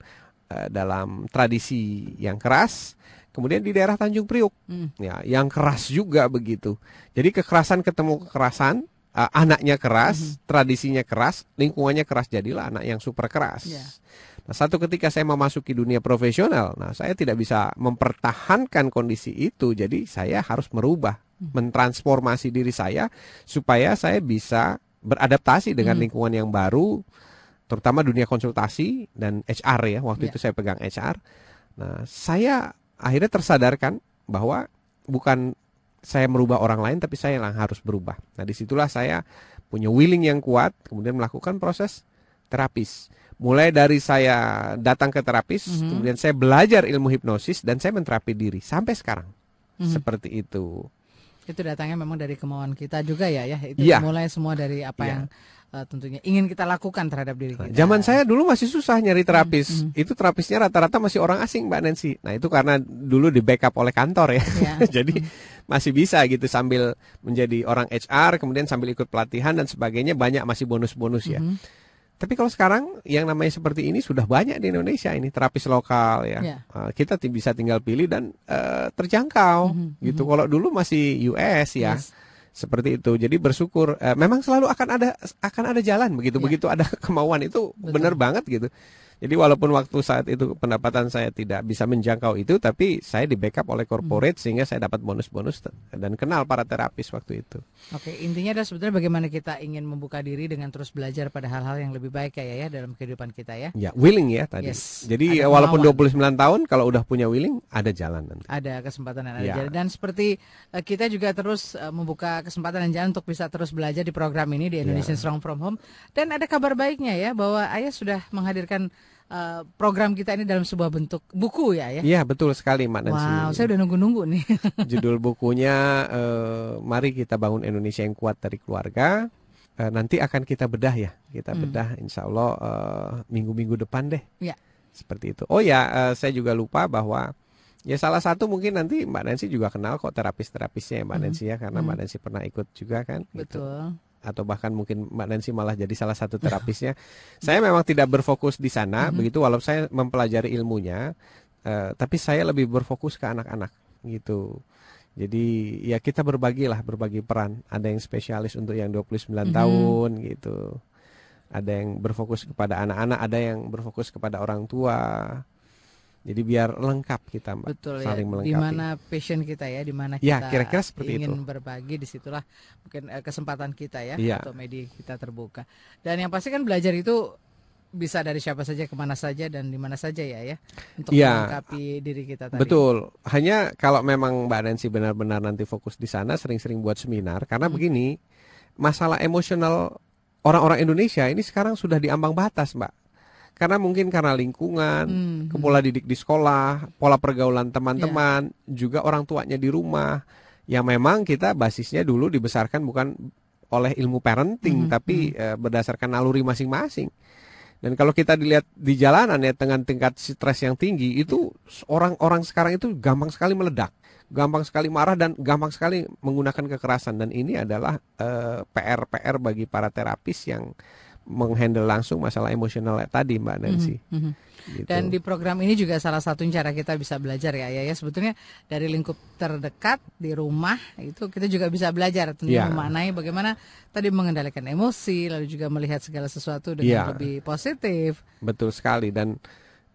uh, dalam tradisi yang keras kemudian di daerah Tanjung Priuk hmm. ya yang keras juga begitu jadi kekerasan ketemu kekerasan uh, anaknya keras hmm. tradisinya keras lingkungannya keras jadilah anak yang super keras yeah. nah satu ketika saya memasuki dunia profesional nah saya tidak bisa mempertahankan kondisi itu jadi saya harus merubah hmm. mentransformasi diri saya supaya saya bisa beradaptasi dengan hmm. lingkungan yang baru terutama dunia konsultasi dan HR ya waktu yeah. itu saya pegang HR. Nah, saya akhirnya tersadarkan bahwa bukan saya merubah orang lain tapi saya yang harus berubah. Nah disitulah saya punya willing yang kuat kemudian melakukan proses terapis. Mulai dari saya datang ke terapis, mm -hmm. kemudian saya belajar ilmu hipnosis dan saya menterapi diri sampai sekarang. Mm -hmm. Seperti itu.
Itu datangnya memang dari kemauan kita juga ya, ya. Itu ya. mulai semua dari apa ya. yang Eh, tentunya ingin kita lakukan terhadap diri kita.
Zaman saya dulu masih susah nyari terapis. Mm -hmm. Itu terapisnya rata-rata masih orang asing, Mbak Nancy. Nah, itu karena dulu di backup oleh kantor ya. Yeah. Jadi mm -hmm. masih bisa gitu sambil menjadi orang HR, kemudian sambil ikut pelatihan dan sebagainya banyak masih bonus-bonus ya. Mm -hmm. Tapi kalau sekarang yang namanya seperti ini sudah banyak di Indonesia ini terapis lokal ya. Yeah. Iya. Uh, kita bisa tinggal pilih dan uh, terjangkau mm -hmm. gitu. Mm -hmm. Kalau dulu masih US ya. Yes seperti itu jadi bersyukur eh, memang selalu akan ada akan ada jalan begitu ya. begitu ada kemauan itu benar banget gitu jadi walaupun waktu saat itu pendapatan saya tidak bisa menjangkau itu, tapi saya di backup oleh corporate hmm. sehingga saya dapat bonus-bonus dan kenal para terapis waktu itu.
Oke, intinya adalah sebetulnya bagaimana kita ingin membuka diri dengan terus belajar pada hal-hal yang lebih baik ya ya, ya dalam kehidupan kita ya. Ya,
willing ya tadi. Yes. Jadi ada walaupun kemauan. 29 tahun kalau udah punya willing ada jalan nanti.
Ada kesempatan dan ada ya. jalan dan seperti eh, kita juga terus eh, membuka kesempatan dan jalan untuk bisa terus belajar di program ini di ya. Indonesian ya. Strong From Home dan ada kabar baiknya ya bahwa Ayah sudah menghadirkan uh, program kita ini dalam sebuah bentuk buku ya ya. Iya
betul sekali Mbak Nancy. Wow, saya
udah nunggu-nunggu nih.
Judul bukunya uh, Mari kita bangun Indonesia yang kuat dari keluarga. Uh, nanti akan kita bedah ya, kita hmm. bedah Insya Allah minggu-minggu uh, depan deh. Ya. Seperti itu. Oh ya, uh, saya juga lupa bahwa Ya salah satu mungkin nanti Mbak Nancy juga kenal kok terapis-terapisnya ya Mbak hmm. Nancy ya karena hmm. Mbak Nancy pernah ikut juga kan. Gitu. Betul. Gitu atau bahkan mungkin Mbak Nancy malah jadi salah satu terapisnya. saya memang tidak berfokus di sana mm -hmm. begitu walaupun saya mempelajari ilmunya, eh, tapi saya lebih berfokus ke anak-anak gitu. Jadi ya kita berbagilah, berbagi peran. Ada yang spesialis untuk yang 29 mm -hmm. tahun gitu. Ada yang berfokus kepada anak-anak, ada yang berfokus kepada orang tua jadi biar lengkap kita Mbak, Betul, ya. saling ya. melengkapi. Di mana
passion kita ya, di mana ya, kita ya, kira -kira seperti ingin itu. berbagi, disitulah mungkin eh, kesempatan kita ya, ya atau media kita terbuka. Dan yang pasti kan belajar itu bisa dari siapa saja kemana saja dan di mana saja ya ya untuk ya, melengkapi diri kita tadi. Betul.
Hanya kalau memang Mbak Nancy benar-benar nanti fokus di sana sering-sering buat seminar karena hmm. begini masalah emosional orang-orang Indonesia ini sekarang sudah diambang batas Mbak karena mungkin karena lingkungan, hmm. hmm. pola didik di sekolah, pola pergaulan teman-teman, yeah. juga orang tuanya di rumah. yang memang kita basisnya dulu dibesarkan bukan oleh ilmu parenting, hmm. tapi hmm. Eh, berdasarkan naluri masing-masing. Dan kalau kita dilihat di jalanan ya dengan tingkat stres yang tinggi itu orang-orang sekarang itu gampang sekali meledak, gampang sekali marah dan gampang sekali menggunakan kekerasan dan ini adalah eh, PR-PR PR -PR bagi para terapis yang menghandle langsung masalah emosional tadi Mbak Nancy. Mm -hmm. gitu. Dan di
program ini juga salah satu cara kita bisa belajar ya ya ya sebetulnya dari lingkup terdekat di rumah itu kita juga bisa belajar tentang yeah. memaknai bagaimana tadi mengendalikan emosi lalu juga melihat segala sesuatu dengan yeah. lebih positif.
Betul sekali dan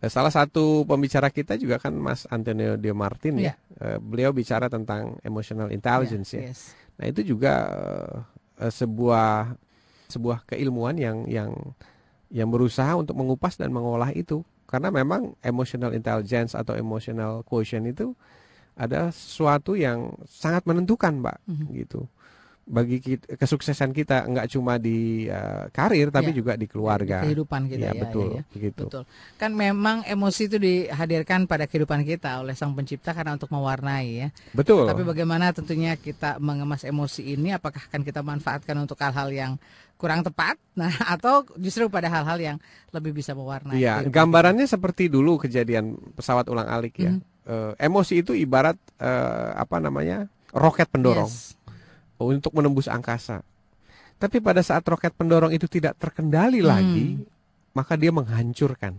eh, Salah satu pembicara kita juga kan Mas Antonio De Martin yeah. ya. ya. Eh, beliau bicara tentang emotional intelligence yeah, ya. Yes. Nah, itu juga eh, sebuah sebuah keilmuan yang yang yang berusaha untuk mengupas dan mengolah itu karena memang emotional intelligence atau emotional quotient itu ada sesuatu yang sangat menentukan mbak mm -hmm. gitu bagi kita, kesuksesan kita nggak cuma di uh, karir tapi ya, juga di keluarga di kehidupan kita ya, ya betul ya, ya. Begitu. betul
kan memang emosi itu dihadirkan pada kehidupan kita oleh sang pencipta karena untuk mewarnai ya betul tapi bagaimana tentunya kita mengemas emosi ini apakah akan kita manfaatkan untuk hal-hal yang kurang tepat nah atau justru pada hal-hal yang lebih bisa mewarnai ya
gambarannya kita. seperti dulu kejadian pesawat ulang alik ya hmm. uh, emosi itu ibarat uh, apa namanya roket pendorong yes untuk menembus angkasa. Tapi pada saat roket pendorong itu tidak terkendali hmm. lagi, maka dia menghancurkan.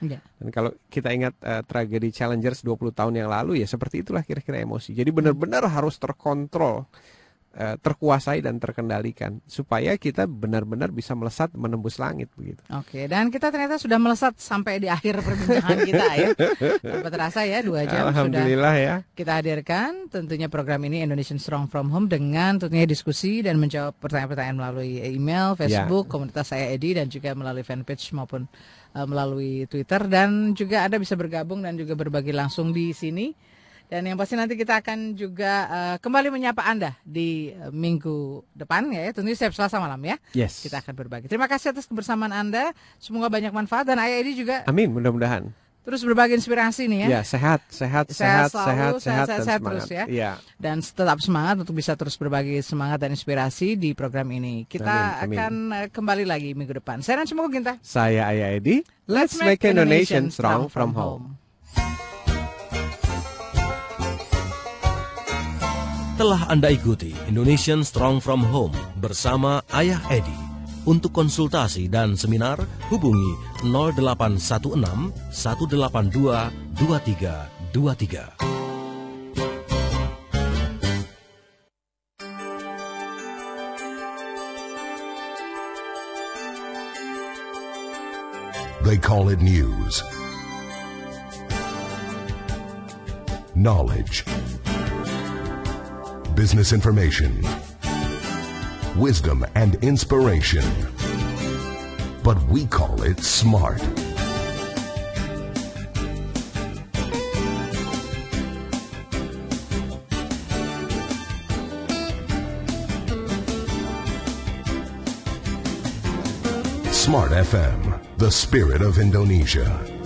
Ya. Dan kalau kita ingat uh, tragedi Challenger 20 tahun yang lalu ya seperti itulah kira-kira emosi. Jadi benar-benar harus terkontrol Eh, terkuasai dan terkendalikan supaya kita benar-benar bisa melesat menembus langit begitu.
Oke, dan kita ternyata sudah melesat sampai di akhir perbincangan kita ya. Tanpa terasa ya dua jam Alhamdulillah sudah ya. kita hadirkan tentunya program ini Indonesian Strong From Home dengan tentunya diskusi dan menjawab pertanyaan-pertanyaan melalui email, ya. Facebook, ya. komunitas saya Edi dan juga melalui fanpage maupun uh, melalui Twitter dan juga Anda bisa bergabung dan juga berbagi langsung di sini dan yang pasti nanti kita akan juga uh, kembali menyapa Anda di uh, minggu depan ya, ya. tentunya setiap Selasa malam ya. Yes. Kita akan berbagi. Terima kasih atas kebersamaan Anda. Semoga banyak manfaat dan Ayah ini juga.
Amin, mudah-mudahan.
Terus berbagi inspirasi nih ya. Ya, sehat, sehat, sehat, sehat, selalu, sehat, sehat, sehat, sehat, sehat terus ya. ya. Dan tetap semangat untuk bisa terus berbagi semangat dan inspirasi di program ini. Kita amin, akan eh, kembali lagi minggu depan. Saya Nancy Ginta.
Saya Ayah Edi.
Let's, Let's make, make donation strong from home.
From home. Telah Anda ikuti Indonesian Strong From Home bersama Ayah Edi. Untuk konsultasi dan seminar, hubungi 0816 182 2323.
They call it news. Knowledge. business information, wisdom, and inspiration. But we call it smart. Smart
FM, the spirit of Indonesia.